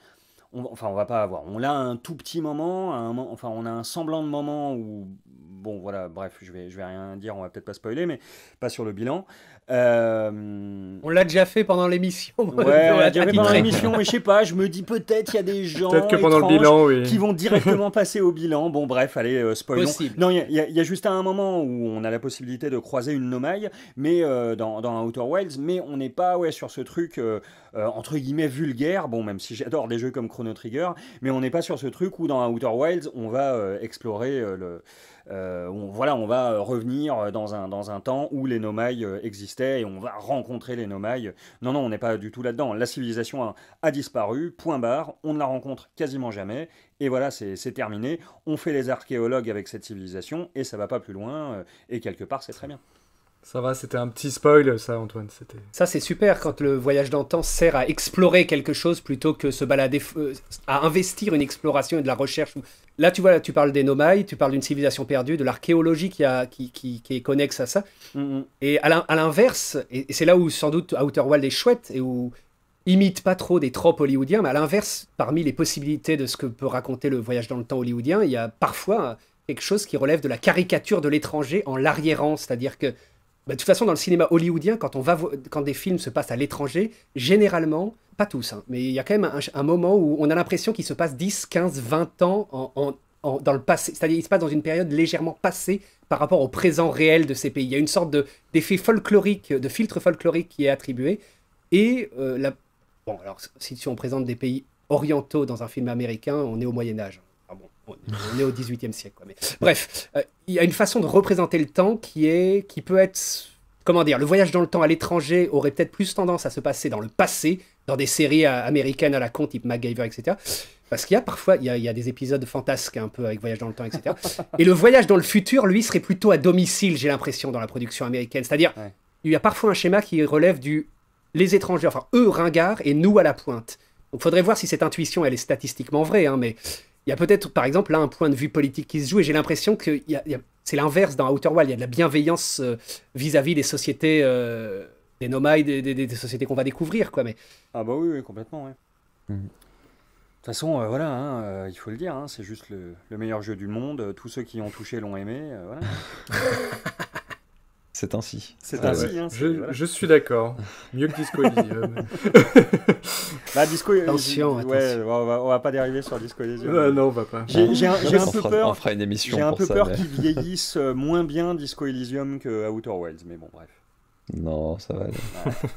on, enfin, on va pas avoir. On a un tout petit moment, un, enfin, on a un semblant de moment où, bon, voilà, bref, je vais, je vais rien dire, on va peut-être pas spoiler, mais pas sur le bilan. Euh, on l'a déjà fait pendant l'émission. Ouais, on l'a déjà fait pendant l'émission, mais je sais pas, je me dis peut-être il y a des gens qui vont directement passer au bilan. Bon, bref, allez, euh, spoiler. Non, il y, a juste un moment où on a la possibilité de croiser une nomaille, mais euh, dans, dans Outer Wilds, mais on n'est pas ouais, sur ce truc entre guillemets vulgaire. Bon, même si j'adore des jeux comme Chrono Trigger, mais on n'est pas sur ce truc où dans Outer Wilds, on va explorer le. Euh, voilà, on va euh, revenir euh, dans un, temps où les nomailles existaient et on va rencontrer les nomailles. Non, non, on n'est pas du tout là-dedans. La civilisation a, a, disparu, point barre, on ne la rencontre quasiment jamais, et voilà, c'est terminé. On fait les archéologues avec cette civilisation, et ça va pas plus loin, et quelque part, c'est très bien. Ça va, c'était un petit spoil, ça, Antoine. C'était. Ça, c'est super quand le voyage dans le temps sert à explorer quelque chose plutôt que se balader, euh, à investir une exploration et de la recherche. Là, tu vois, là, tu parles des nomades, tu parles d'une civilisation perdue, de l'archéologie qui, qui, qui, est connexe à ça. Mm-hmm. Et à l'inverse, et, c'est là où sans doute Outer Wild est chouette et où imite pas trop des tropes hollywoodiens, mais à l'inverse, parmi les possibilités de ce que peut raconter le voyage dans le temps hollywoodien, il y a parfois quelque chose qui relève de la caricature de l'étranger en l'arriérant, c'est-à-dire que bah, de toute façon, dans le cinéma hollywoodien, quand, on va quand des films se passent à l'étranger, généralement, pas tous, hein, mais il y a quand même un, moment où on a l'impression qu'il se passe 10, 15, 20 ans en, en, dans le passé. C'est-à-dire qu'il se passe dans une période légèrement passée par rapport au présent réel de ces pays. Il y a une sorte d'effet folklorique, de filtre folklorique qui est attribué. Et euh, la... bon, alors si on présente des pays orientaux dans un film américain, on est au Moyen Âge on est au 18e siècle. bref, euh, il y a une façon de représenter le temps qui, est, qui peut être. Comment dire Le voyage dans le temps à l'étranger aurait peut-être plus tendance à se passer dans le passé, dans des séries euh, américaines à la con, type MacGyver, etc. Parce qu'il y a parfois, il y a, des épisodes fantasques un peu avec voyage dans le temps, etc. Et le voyage dans le futur, lui, serait plutôt à domicile, j'ai l'impression, dans la production américaine. C'est-à-dire, il y a parfois un schéma qui relève du les étrangers, enfin eux ringards et nous à la pointe. Donc faudrait voir si cette intuition elle est statistiquement vraie, hein, mais il y a peut-être, par exemple, là, un point de vue politique qui se joue, et j'ai l'impression que c'est l'inverse dans Outer Wild. Il y a de la bienveillance euh, vis-à-vis des sociétés, euh, des nomades, des, des, sociétés qu'on va découvrir, quoi. Mais... Ah bah oui, complètement, oui. Mm. De toute façon, euh, voilà, hein, il faut le dire, hein, c'est juste le, meilleur jeu du monde. Tous ceux qui ont touché l'ont aimé. C'est ainsi. C'est ah ainsi. Hein, je, suis d'accord. Mieux que Disco Elysium. bah, Disco Attention, ouais, On, va, va, pas dériver sur Disco Elysium. non, on va pas. J'ai un, peu peur. On fera une émission. J'ai un peu peur qu'il vieillisse euh, moins bien Disco Elysium que Outer Wilds, mais bon, bref. Non, ça va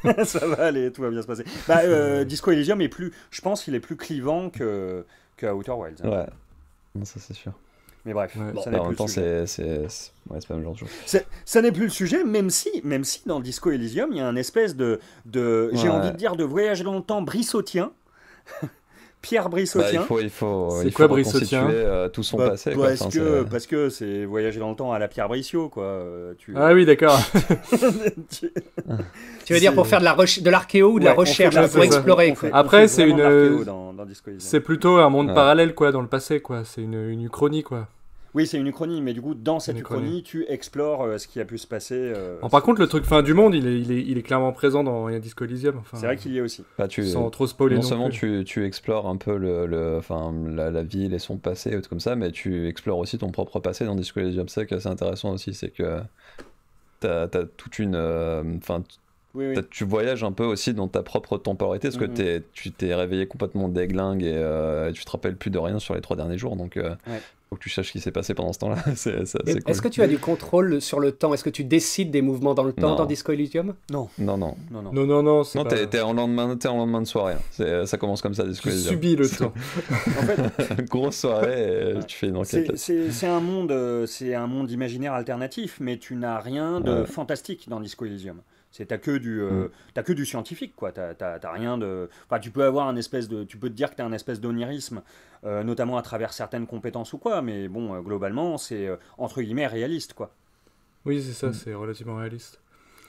aller. ça va aller, tout va bien se passer. Bah, euh, Disco Elysium est plus, je pense, qu'il est plus clivant que, que Outer Wilds. Hein. Ouais, non, ça c'est sûr. Mais bref, ça n'est bah, plus temps, le sujet. C'est, c'est pas le genre de chose. Ça n'est plus le sujet, même si, même si dans Disco Elysium, il y a un espèce de, de j'ai envie de dire, de voyage dans le temps brissotien. Pierre Brissotien. Bah, il faut, il faut, quoi Brissotien euh, Tout son bah, passé. parce, que, c'est... c'est voyager dans le temps à la Pierre Brissot, quoi. Euh, tu... Ah oui, d'accord. tu... veux dire pour faire de, la de l'archéo ou de la recherche, pour explorer Après, c'est une. c'est plutôt un monde parallèle, quoi, dans le passé, quoi. C'est une, une uchronie, quoi. Oui, c'est une uchronie, mais du coup, dans cette uchronie, tu explores euh, ce qui a pu se passer. Euh, par contre, le truc fin du monde, il est, il est, clairement présent dans Rien Disco c'est vrai qu'il y est aussi. Bah, sans trop spoiler. Non, seulement tu, explores un peu le, la, ville et son passé, comme ça, mais tu explores aussi ton propre passé dans Disco Elysium. C'est assez intéressant aussi, c'est que as toute une. Euh, tu voyages un peu aussi dans ta propre temporalité, parce que mm-hmm. tu t'es réveillé complètement déglingue et tu te rappelles plus de rien sur les trois derniers jours. Donc, que tu saches ce qui s'est passé pendant ce temps-là. Est-ce que tu as du contrôle sur le temps Est-ce que tu décides des mouvements dans le temps dans Disco Elysium non. non. Non, non. Non, non, non. Non, non, t'es, en lendemain, es en lendemain de soirée. Hein. ça commence comme ça, Disco Elysium. Tu subis le temps. en fait... Grosse soirée, tu fais une enquête. C'est, un monde, euh, c'est un monde imaginaire alternatif, mais tu n'as rien de fantastique dans Disco Elysium. C'est t'as que du euh, mm. du scientifique quoi. T'as rien de. Enfin, tu peux avoir un espèce de. Tu peux te dire que t'as un espèce d'onirisme, euh, notamment à travers certaines compétences ou quoi. Mais bon, euh, globalement, c'est entre guillemets réaliste quoi. Oui, c'est ça. Mm. C'est relativement réaliste.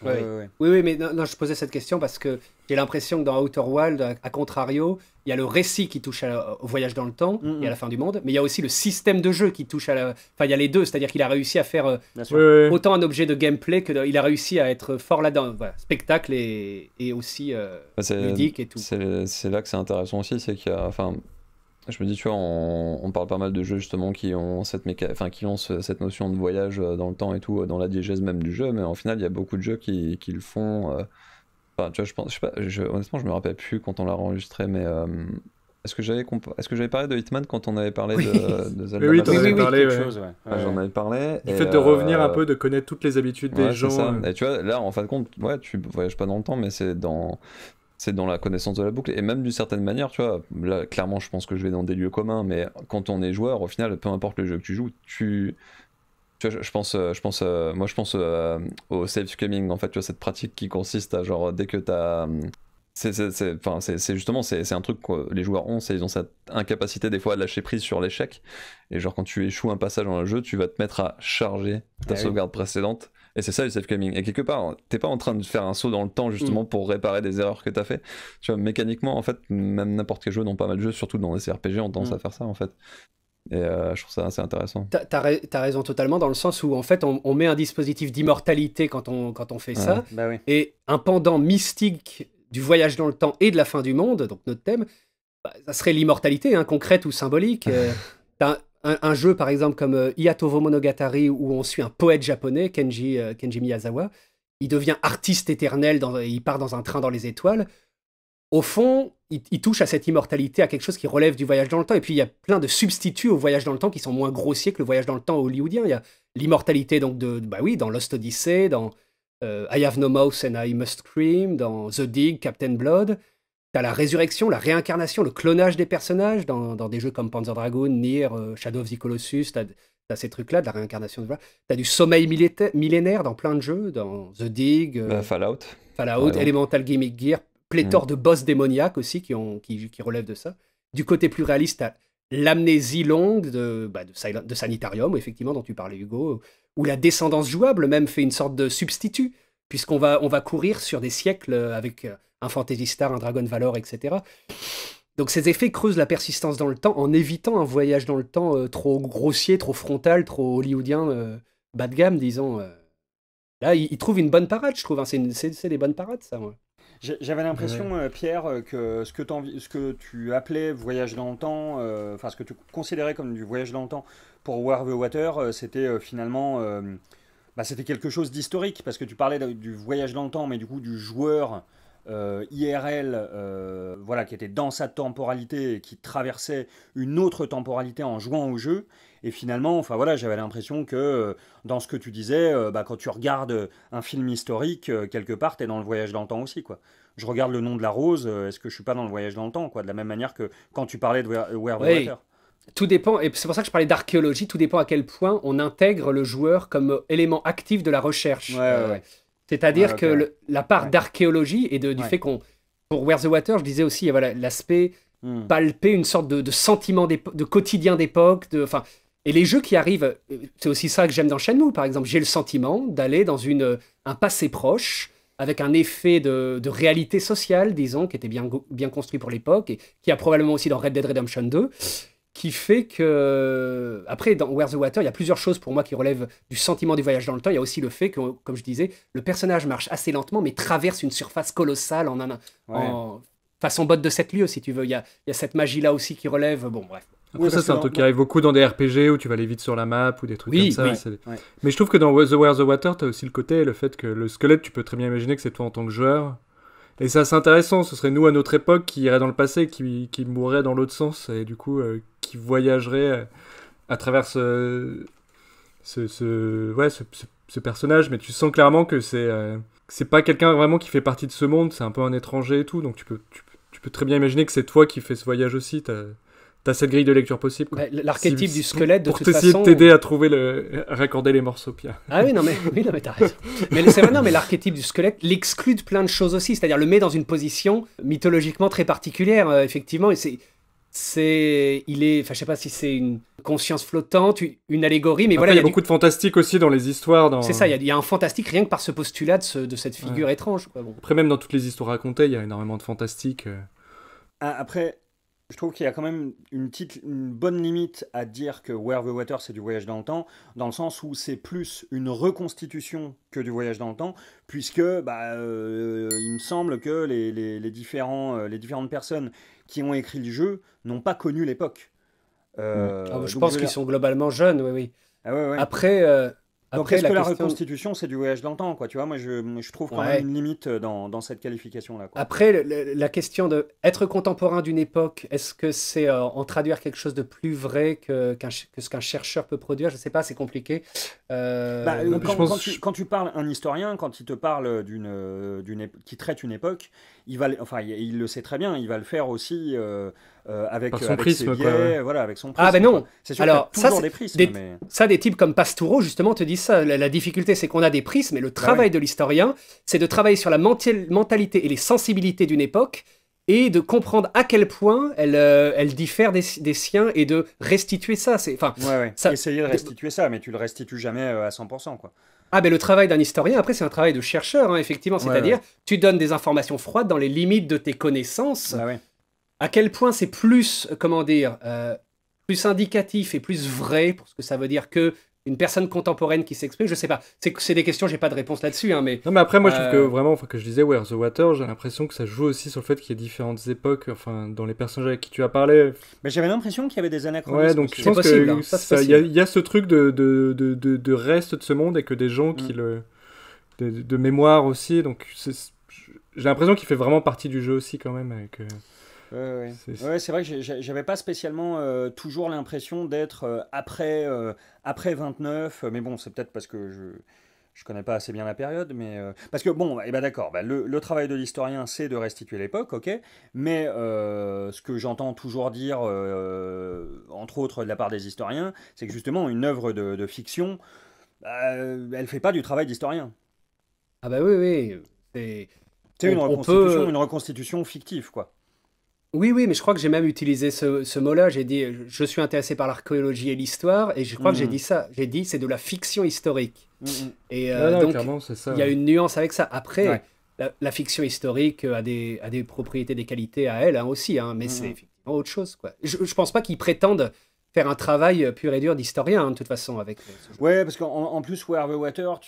Oui, oui, mais non, je posais cette question parce que j'ai l'impression que dans Outer Wild, à, contrario, il y a le récit qui touche au voyage dans le temps et à la fin du monde, mais il y a aussi le système de jeu qui touche à la. Enfin, il y a les deux, c'est-à-dire qu'il a réussi à faire euh, autant un objet de gameplay que il a réussi à être fort là-dedans. spectacle et, et aussi euh, bah, ludique et tout. C'est là que c'est intéressant aussi, c'est qu'il y a je me dis, tu vois, on, parle pas mal de jeux justement qui ont cette méca... enfin, qui ont cette notion de voyage euh, dans le temps et tout, euh, dans la diégèse même du jeu, mais en final, il y a beaucoup de jeux qui, qui le font. Euh, enfin, tu vois, je pense, je sais pas, je, honnêtement, je me rappelle plus quand on l'a enregistré, mais Est-ce que j'avais est-ce que j'avais parlé de Hitman quand on avait parlé de, Zelda Oui, oui, oui, oui chose, ah, j'en avais parlé. Le fait de revenir un peu, de connaître toutes les habitudes des gens. Et tu vois, là, en fin de compte, ouais, tu voyages pas dans le temps, mais c'est dans, c'est dans la connaissance de la boucle et même d'une certaine manière tu vois là clairement je pense que je vais dans des lieux communs mais quand on est joueur au final peu importe le jeu que tu joues tu tu vois, je pense, je pense, euh, euh, moi je pense euh, au safe gaming en fait, tu vois, cette pratique qui consiste à genre dès que t'as, c'est enfin, justement c'est un truc que les joueurs ont, c'est ils ont cette incapacité des fois à lâcher prise sur l'échec. Et genre quand tu échoues un passage dans le jeu, tu vas te mettre à charger ta ah sauvegarde précédente et c'est ça le self-coming. Et quelque part, t'es pas en train de faire un saut dans le temps justement mm. pour réparer des erreurs que t'as fait. Tu vois, mécaniquement, en fait, même n'importe quel jeu, dans pas mal de jeux, surtout dans les CRPG, on tendance mm. à faire ça en fait. Et euh, je trouve ça assez intéressant. T'as as raison totalement dans le sens où en fait on, met un dispositif d'immortalité quand on, quand on fait ça. Bah et un pendant mystique du voyage dans le temps et de la fin du monde, donc notre thème, bah, ça serait l'immortalité, hein, concrète ou symbolique. Euh, un, jeu, par exemple, comme euh, Monogatari, où on suit un poète japonais, euh, Kenji, Miyazawa, il devient artiste éternel, dans, il part dans un train dans les étoiles. Au fond, il, touche à cette immortalité, à quelque chose qui relève du voyage dans le temps. Et puis, il y a plein de substituts au voyage dans le temps qui sont moins grossiers que le voyage dans le temps hollywoodien. Il y a l'immortalité, donc, de, bah oui, dans Lost Odyssey, dans euh, I Have No Mouse and I Must Scream, dans The Dig, Captain Blood. T'as la résurrection, la réincarnation, le clonage des personnages dans, des jeux comme Panzer Dragon, Nier, euh, Shadow of the Colossus. T'as ces trucs-là, de la réincarnation. T'as du sommeil millénaire dans plein de jeux, dans The Dig, euh, bah, Fallout, Fallout, Elemental Gimmick Gear, pléthore mm. de boss démoniaques aussi qui, ont, qui, relèvent de ça. Du côté plus réaliste, t'as l'amnésie longue bah, de, Sanitarium, effectivement, dont tu parlais, Hugo, où la descendance jouable même fait une sorte de substitut, puisqu'on va courir sur des siècles euh, avec un Fantasy Star, un Dragon Valor, etc. Donc ces effets creusent la persistance dans le temps en évitant un voyage dans le temps euh, trop grossier, trop frontal, trop hollywoodien, euh, bas de gamme, disons. Euh. Là, ils, trouve trouvent une bonne parade, je trouve. Hein. C'est des bonnes parades, ça. J'avais l'impression, Pierre, que ce que, tu appelais voyage dans le temps, enfin ce que tu considérais comme du voyage dans le temps pour War of the Water, c'était finalement... Bah, c'était quelque chose d'historique, parce que tu parlais du voyage dans le temps, mais du coup du joueur euh, IRL, euh, voilà, qui était dans sa temporalité et qui traversait une autre temporalité en jouant au jeu. Et finalement, enfin voilà, j'avais l'impression que euh, dans ce que tu disais, bah, quand tu regardes un film historique, quelque part, tu es dans le voyage dans le temps aussi, quoi. Je regarde le nom de la rose, est-ce que je suis pas dans le voyage dans le temps, quoi De la même manière que quand tu parlais de Where, the Water. Tout dépend, et c'est pour ça que je parlais d'archéologie, tout dépend à quel point on intègre le joueur comme élément actif de la recherche. Ouais, ouais. C'est-à-dire ah, que la part d'archéologie et du fait qu'on. Pour Where the Water, je disais aussi, il y voilà, l'aspect palpé, hmm. palper une sorte de, sentiment de quotidien d'époque. De, et les jeux qui arrivent, euh, c'est aussi ça que j'aime dans Shenmue, par exemple. J'ai le sentiment d'aller dans une, euh, un passé proche, avec un effet de, réalité sociale, disons, qui était bien, bien construit pour l'époque, et qui a probablement aussi dans Red Dead Redemption 2 qui fait que... Après, dans Where the Water, il y a plusieurs choses pour moi qui relèvent du sentiment du voyage dans le temps. Il y a aussi le fait que, comme je disais, le personnage marche assez lentement, mais traverse une surface colossale en... en façon botte de cette lieu, si tu veux. Il y a, y a cette magie-là aussi qui relève. Bon, bref. Après, ça, c'est un truc qui arrive beaucoup dans des RPG où tu vas aller vite sur la map ou des trucs comme ça. Mais je trouve que dans The Where the Water, tu as aussi le côté, le fait que le squelette, tu peux très bien imaginer que c'est toi en tant que joueur et ça, c'est intéressant. Ce serait nous à notre époque qui irait dans le passé, qui, qui mourrait dans l'autre sens et du coup euh, qui voyagerait euh, à travers ce, ce, ouais, ce, ce, personnage. Mais tu sens clairement que c'est euh, c'est pas quelqu'un vraiment qui fait partie de ce monde. C'est un peu un étranger et tout. Donc tu peux, tu, tu peux très bien imaginer que c'est toi qui fais ce voyage aussi t'as cette grille de lecture possible. Bah, l'archétype du squelette, de pour toute façon. Pour de t'aider euh, à trouver le, à raccorder les morceaux. Pia. Ah oui, non mais, oui, mais raison. mais vrai, non, mais l'archétype du squelette l'exclut de plein de choses aussi. C'est-à-dire le met dans une position mythologiquement très particulière, euh, effectivement. Et c'est, c'est, il est, enfin, je sais pas si c'est une conscience flottante, une allégorie, mais voilà. Il y a, beaucoup de fantastique aussi dans les histoires. Dans... C'est ça, il y, a un fantastique rien que par ce postulat de, cette figure étrange. Après, même dans toutes les histoires racontées, il y a énormément de fantastique. Euh. Ah, après, je trouve qu'il y a quand même une, petite, une bonne limite à dire que Where the Water, c'est du voyage dans le temps, dans le sens où c'est plus une reconstitution que du voyage dans le temps, puisque bah, euh, il me semble que les, différents, euh, les différentes personnes qui ont écrit le jeu n'ont pas connu l'époque. Euh, ah, je pense qu'ils sont globalement jeunes, oui, oui. Ah Après, donc, est-ce que la, reconstitution, c'est du voyage dans le temps quoi, tu vois Moi, je, trouve quand même une limite euh, dans, cette qualification-là. Après, la question de être contemporain d'une époque, est-ce que c'est euh, en traduire quelque chose de plus vrai que, ce qu'un chercheur peut produire Je ne sais pas, c'est compliqué. Euh, bah, quand, tu, parles un historien, quand il te parle d'une qui traite une époque, il va, enfin, il, le sait très bien, il va le faire aussi. Euh, avec, euh, son prisme, quoi, avec son Ah ben non. C'est sûr Alors ça, des prismes, des, ça, des types comme Pastoureau justement te disent ça. La, difficulté, c'est qu'on a des prismes, mais le bah travail de l'historien, c'est de travailler sur la mentalité et les sensibilités d'une époque et de comprendre à quel point elle, euh, elle diffère des, siens et de restituer ça. C'est, enfin, Essayer de restituer ça, mais tu le restitues jamais à 100%. Quoi. Ah ben le travail d'un historien, après c'est un travail de chercheur, hein, effectivement, c'est-à-dire tu donnes des informations froides dans les limites de tes connaissances. Bah à quel point c'est plus, euh, comment dire, euh, plus indicatif et plus vrai pour ce que ça veut dire que une personne contemporaine qui s'exprime, je sais pas. C'est des questions, j'ai pas de réponse là-dessus, hein, mais. Non, mais après, moi, je trouve que euh, vraiment, enfin, que je disais, Where the Water, j'ai l'impression que ça joue aussi sur le fait qu'il y ait différentes époques, enfin, dans les personnages avec qui tu as parlé. Mais j'avais l'impression qu'il y avait des anachronismes. Ouais, donc je pense qu'il hein, y, y, a ce truc de de, de, reste de ce monde et que des gens qui mm. le. De, mémoire aussi, donc j'ai l'impression qu'il fait vraiment partie du jeu aussi, quand même, avec. Ouais, c'est vrai que j'avais pas spécialement euh, toujours l'impression d'être euh, après, euh, après 29, mais bon, c'est peut-être parce que je. Je connais pas assez bien la période, mais parce que bon, et eh ben d'accord, bah, le, travail de l'historien, c'est de restituer l'époque, ok. Mais ce que j'entends toujours dire, entre autres de la part des historiens, c'est que justement une œuvre de, fiction, elle fait pas du travail d'historien. Ah bah oui, oui. C'est une reconstitution fictive, quoi. Oui, oui, mais je crois que j'ai même utilisé ce, mot-là. J'ai dit, je suis intéressé par l'archéologie et l'histoire, et je crois que j'ai mm. dit ça. J'ai dit, c'est de la fiction historique. Mm, mm. Et euh, ah donc, il y a une nuance avec ça. Après, la, fiction historique euh, a des, des propriétés, des qualités à elle hein, aussi, hein, mais c'est autre chose. Quoi. Je, ne pense pas qu'ils prétendent faire un travail euh, pur et dur d'historien, hein, de toute façon, avec Ouais, parce qu'en plus, Where Water,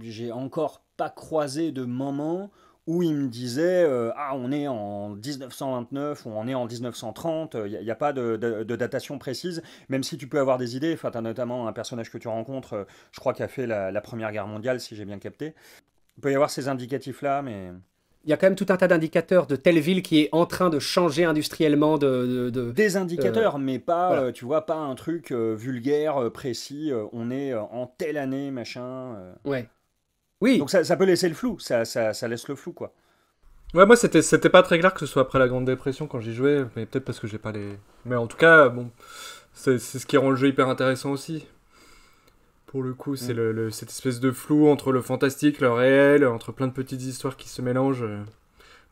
j'ai encore pas croisé de moment où il me disait euh, Ah, on est en 1929 ou on est en 1930, il n'y a, pas de, datation précise, même si tu peux avoir des idées. Enfin, tu as notamment un personnage que tu rencontres, euh, je crois, qu'il a fait la, Première Guerre mondiale, si j'ai bien capté. Il peut y avoir ces indicatifs-là, mais. Il y a quand même tout un tas d'indicateurs de telle ville qui est en train de changer industriellement de... Des indicateurs, euh, mais pas, tu vois, pas un truc vulgaire, précis, on est en telle année, machin. Ouais. Oui. Donc ça, peut laisser le flou, ça, laisse le flou, quoi. Ouais, moi c'était pas très clair que ce soit après la Grande Dépression quand j'y jouais, mais peut-être parce que j'ai pas les. Mais en tout cas, bon, c'est ce qui rend le jeu hyper intéressant aussi. Pour le coup, c'est mm. cette espèce de flou entre le fantastique, le réel, entre plein de petites histoires qui se mélangent. Moi,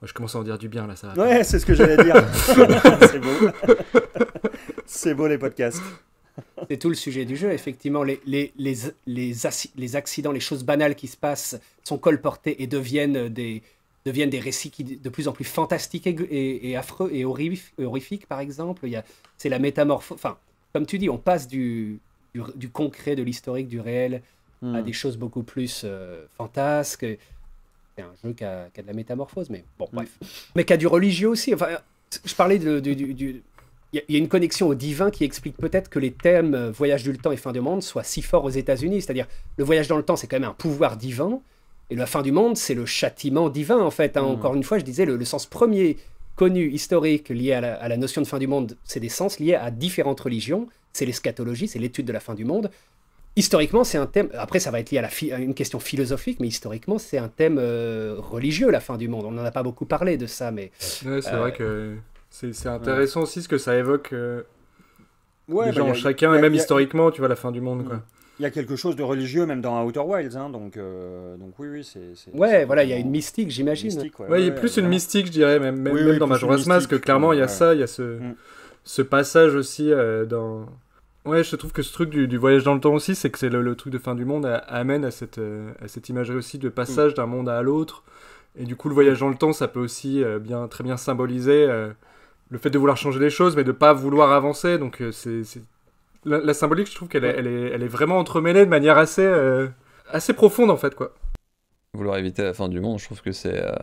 je commence à en dire du bien là, ça. Va ouais, c'est ce que j'allais dire. c'est beau. c'est beau les podcasts. C'est tout le sujet du jeu, effectivement. Les, les, les, accidents, les choses banales qui se passent sont colportées et deviennent des, deviennent des récits qui, de plus en plus fantastiques et, affreux et horrifiques, par exemple. C'est la métamorphose. Enfin, comme tu dis, on passe du, du, concret, de l'historique, du réel à hmm. des choses beaucoup plus fantastiques. Euh, fantasques. C'est un jeu qui a, de la métamorphose, mais bon, bref. Hmm. Mais qui a du religieux aussi. Enfin, je parlais du, il y, a une connexion au divin qui explique peut-être que les thèmes euh, voyage du temps et fin du monde soient si forts aux États-Unis. C'est-à-dire, le voyage dans le temps, c'est quand même un pouvoir divin, et la fin du monde, c'est le châtiment divin, en fait. Hein. Hmm. Encore une fois, je disais, le, sens premier connu, historique, lié à la, notion de fin du monde, c'est des sens liés à différentes religions. C'est l'eschatologie, c'est l'étude de la fin du monde. Historiquement, c'est un thème. Après, ça va être lié à, une question philosophique, mais historiquement, c'est un thème euh, religieux, la fin du monde. On n'en a pas beaucoup parlé de ça, mais. c'est vrai euh, que c'est intéressant aussi ce que ça évoque euh, ouais, les bah, chacun, et même historiquement, tu vois, la fin du monde. Il y a quelque chose de religieux même dans Outer Wilds, hein, donc, euh, donc oui, oui, c'est... Ouais, voilà, il y a une mystique, j'imagine. Ouais, il y a plus une mystique, je dirais, même, même, dans Majora's Mask, clairement, il y a ça, il y a ce, mm. ce passage aussi euh, dans... Ouais, je trouve que ce truc du, voyage dans le temps aussi, c'est que c'est le, truc de fin du monde amène à cette, à cette imagerie aussi de passage mm. d'un monde à l'autre, et du coup, le voyage dans le temps, ça peut aussi bien, très bien symboliser le fait de vouloir changer les choses, mais de pas vouloir avancer. Donc euh, c'est la, symbolique, je trouve qu'elle est, elle est, vraiment entremêlée de manière assez, euh, assez profonde en fait, quoi. Vouloir éviter la fin du monde, je trouve que c'est euh,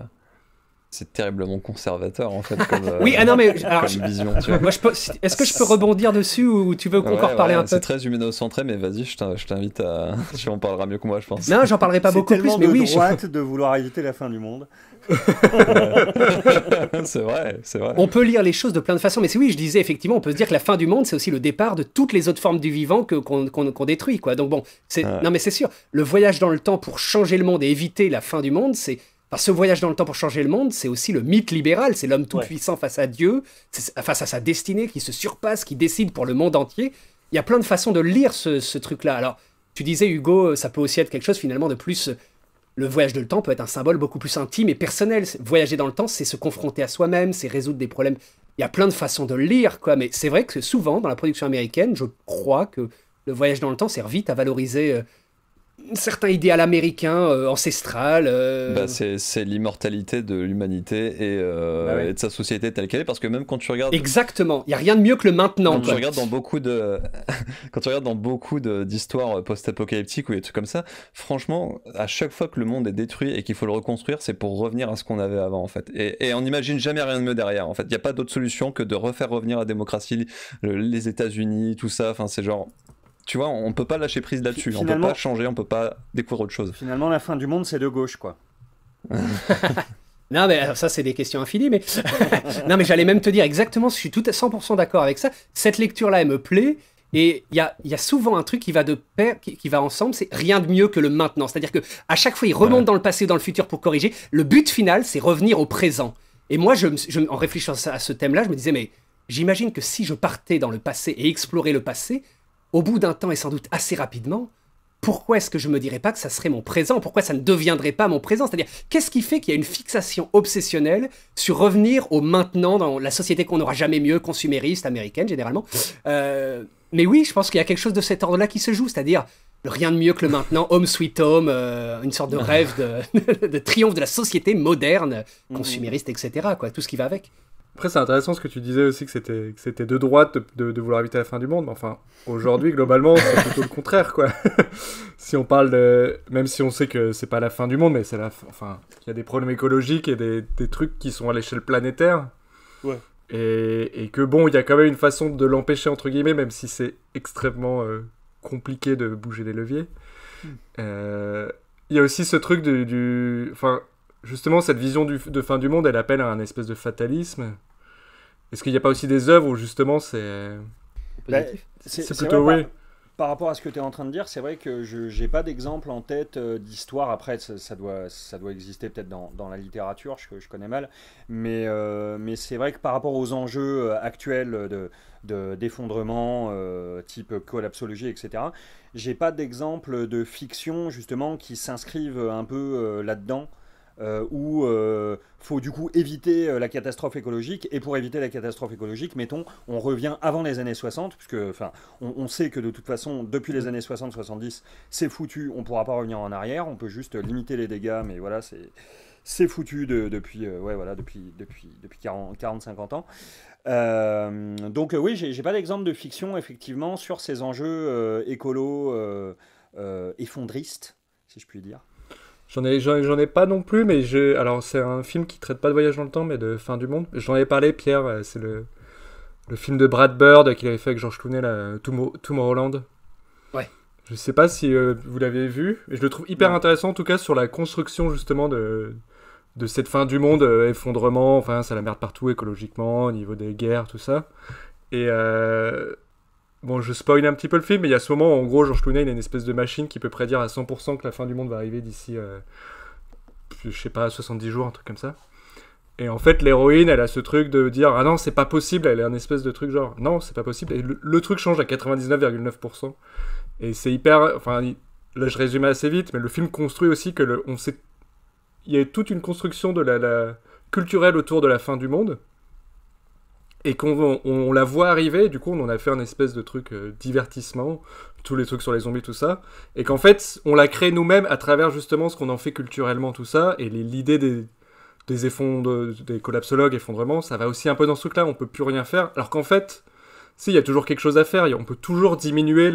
c'est terriblement conservateur en fait. Comme, oui, ah non euh, mais vision, Moi, est-ce que je peux rebondir dessus ou tu veux qu'on encore parler un peu C'est très humanocentré, mais vas-y, je t'invite à. tu en parleras mieux que moi, je pense. Non, j'en parlerai pas beaucoup plus, mais oui. droite je... de vouloir éviter la fin du monde. c'est vrai, c'est vrai. On peut lire les choses de plein de façons, mais c'est oui, je disais effectivement, on peut se dire que la fin du monde, c'est aussi le départ de toutes les autres formes du vivant qu'on, détruit, quoi. Donc bon, non mais c'est sûr, le voyage dans le temps pour changer le monde et éviter la fin du monde, c'est ce voyage dans le temps pour changer le monde, c'est aussi le mythe libéral, c'est l'homme tout-puissant face à Dieu, face à sa destinée qui se surpasse, qui décide pour le monde entier. Il y a plein de façons de lire ce, truc-là. Alors, tu disais, Hugo, ça peut aussi être quelque chose finalement de plus... Le voyage dans le temps peut être un symbole beaucoup plus intime et personnel. Voyager dans le temps, c'est se confronter à soi-même, c'est résoudre des problèmes. Il y a plein de façons de lire, quoi. Mais c'est vrai que souvent, dans la production américaine, je crois que le voyage dans le temps sert vite à valoriser euh, certains idéal américain, euh, ancestrales. Euh. ancestral. Bah, c'est l'immortalité de l'humanité euh, bah et, de sa société telle qu'elle est, parce que même quand tu regardes... Exactement, il n'y a rien de mieux que le maintenant. Quand, Tu, regardes dans beaucoup de... quand tu regardes dans beaucoup d'histoires post-apocalyptiques ou des trucs comme ça, franchement, à chaque fois que le monde est détruit et qu'il faut le reconstruire, c'est pour revenir à ce qu'on avait avant, en fait. Et, on n'imagine jamais rien de mieux derrière, en fait. Il n'y a pas d'autre solution que de refaire revenir la démocratie, les États-Unis, tout ça, enfin c'est genre tu vois, on peut pas lâcher prise là-dessus. On peut pas changer, on peut pas découvrir autre chose. Finalement, la fin du monde, c'est de gauche, quoi. non, mais euh, ça, c'est des questions infinies, mais. non, mais j'allais même te dire exactement, je suis tout à 100% d'accord avec ça. Cette lecture-là, elle me plaît. Et il y a, souvent un truc qui va de pair, qui, va ensemble, c'est rien de mieux que le maintenant. C'est-à-dire que à chaque fois, il remonte dans le passé ou dans le futur pour corriger. Le but final, c'est revenir au présent. Et moi, je, en réfléchissant à ce thème-là, je me disais, mais j'imagine que si je partais dans le passé et explorais le passé, au bout d'un temps et sans doute assez rapidement, pourquoi est-ce que je ne me dirais pas que ça serait mon présent Pourquoi ça ne deviendrait pas mon présent C'est-à-dire, qu'est-ce qui fait qu'il y a une fixation obsessionnelle sur revenir au maintenant dans la société qu'on n'aura jamais mieux, consumériste, américaine généralement euh, Mais oui, je pense qu'il y a quelque chose de cet ordre-là qui se joue, c'est-à-dire rien de mieux que le maintenant, home sweet home, euh, une sorte de rêve de, de, triomphe de la société moderne, mmh. consumériste, etc. Quoi, tout ce qui va avec. Après, c'est intéressant ce que tu disais aussi que c'était, c'était de droite de, vouloir éviter la fin du monde. Mais enfin, aujourd'hui, globalement, c'est plutôt le contraire, quoi. si on parle de. Même si on sait que c'est pas la fin du monde, mais c'est la. Enfin, il y a des problèmes écologiques et des, des trucs qui sont à l'échelle planétaire. Et, et que bon, il y a quand même une façon de l'empêcher, entre guillemets, même si c'est extrêmement euh, compliqué de bouger les leviers. Hmm. Euh, il y a aussi ce truc du. Enfin. Justement, cette vision du, de fin du monde, elle appelle à un espèce de fatalisme est-ce qu'il n'y a pas aussi des œuvres où justement c'est. Bah, c'est plutôt vrai, oui. Par, rapport à ce que tu es en train de dire, c'est vrai que je n'ai pas d'exemple en tête euh, d'histoire. Après, ça, doit, ça doit exister peut-être dans, la littérature, je, je connais mal. Mais, euh, c'est vrai que par rapport aux enjeux euh, actuels de d'effondrement type collapsologie, etc. J'ai pas d'exemple de fiction justement qui s'inscrivent un peu là-dedans. Euh, où il euh, faut du coup éviter euh, la catastrophe écologique. Et pour éviter la catastrophe écologique, mettons, on revient avant les années 60, puisque on, sait que de toute façon, depuis les années 60-70, c'est foutu, on pourra pas revenir en arrière, on peut juste limiter les dégâts, mais voilà, c'est foutu depuis, depuis, depuis, 40-50 ans. donc oui, j'ai pas d'exemple de fiction, effectivement, sur ces enjeux écolo effondristes, si je puis dire. J'en ai, j'en, ai pas non plus, mais je. Alors, c'est un film qui traite pas de voyage dans le temps, mais de fin du monde. J'en ai parlé, Pierre, euh, c'est le, le film de Brad Bird qu'il avait fait avec Georges Clooney, là, euh, Tomorrowland. Ouais. Je sais pas si euh, vous l'avez vu, mais je le trouve hyper intéressant en tout cas sur la construction justement de, de cette fin du monde, effondrement, enfin, ça la merde partout écologiquement, au niveau des guerres, tout ça. Et. Bon, je spoil un petit peu le film, mais il y a ce moment où, en gros, George Clooney, il a une espèce de machine qui peut prédire à 100% que la fin du monde va arriver d'ici, euh, je sais pas, 70 jours, un truc comme ça. Et en fait, l'héroïne, elle a ce truc de dire Ah non, c'est pas possible, elle a un espèce de truc genre Non, c'est pas possible. Et le, truc change à 99,9%. Et c'est hyper. Enfin, là, je résume assez vite, mais le film construit aussi que le, on sait. Il y a toute une construction de la culturelle autour de la fin du monde et qu'on on, la voit arriver, du coup on en a fait un espèce de truc euh, divertissement, tous les trucs sur les zombies, tout ça, et qu'en fait on la crée nous-mêmes à travers justement ce qu'on en fait culturellement, tout ça, et l'idée des, des des collapsologues, effondrements, ça va aussi un peu dans ce truc-là, on peut plus rien faire, alors qu'en fait si, il y a toujours quelque chose à faire, on peut toujours diminuer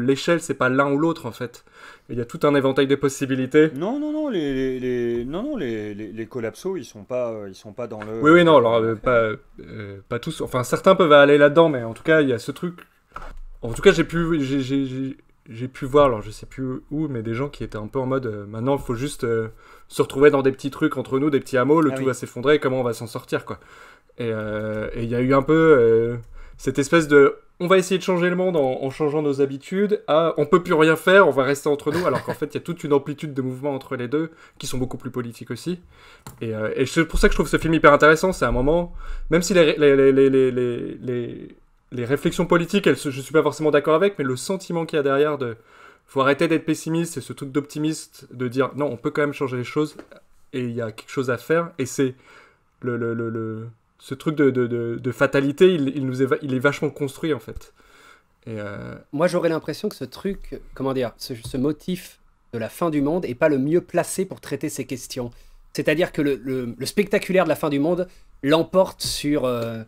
l'échelle, c'est pas l'un ou l'autre en fait. Il y a tout un éventail de possibilités. Non, non, non, les, les, non, non, les, les, collapsos, ils sont pas, euh, ils sont pas dans le. Oui, oui, non, alors euh, pas, euh, pas tous. Enfin, certains peuvent aller là-dedans, mais en tout cas, il y a ce truc. En tout cas, j'ai pu, j'ai pu voir, alors je sais plus où, mais des gens qui étaient un peu en mode maintenant, il faut juste se retrouver dans des petits trucs entre nous, des petits hameaux, le ah tout va s'effondrer, comment on va s'en sortir, quoi. Et il y a eu un peu cette espèce de on va essayer de changer le monde en, changeant nos habitudes à on peut plus rien faire, on va rester entre nous, alors qu'en fait il y a toute une amplitude de mouvements entre les deux qui sont beaucoup plus politiques aussi. Et, euh, c'est pour ça que je trouve ce film hyper intéressant. C'est un moment, même si les, les, les, les, les réflexions politiques, elles, je suis pas forcément d'accord avec, mais le sentiment qu'il y a derrière de faut arrêter d'être pessimiste et ce truc d'optimiste de dire non, on peut quand même changer les choses et il y a quelque chose à faire. Et c'est le, le, le ce truc de, de, de, fatalité, il, il, nous est, il est vachement construit en fait. Euh, Moi j'aurais l'impression que ce truc, comment dire, ce, motif de la fin du monde est pas le mieux placé pour traiter ces questions. C'est-à-dire que le, le, spectaculaire de la fin du monde l'emporte sur, euh,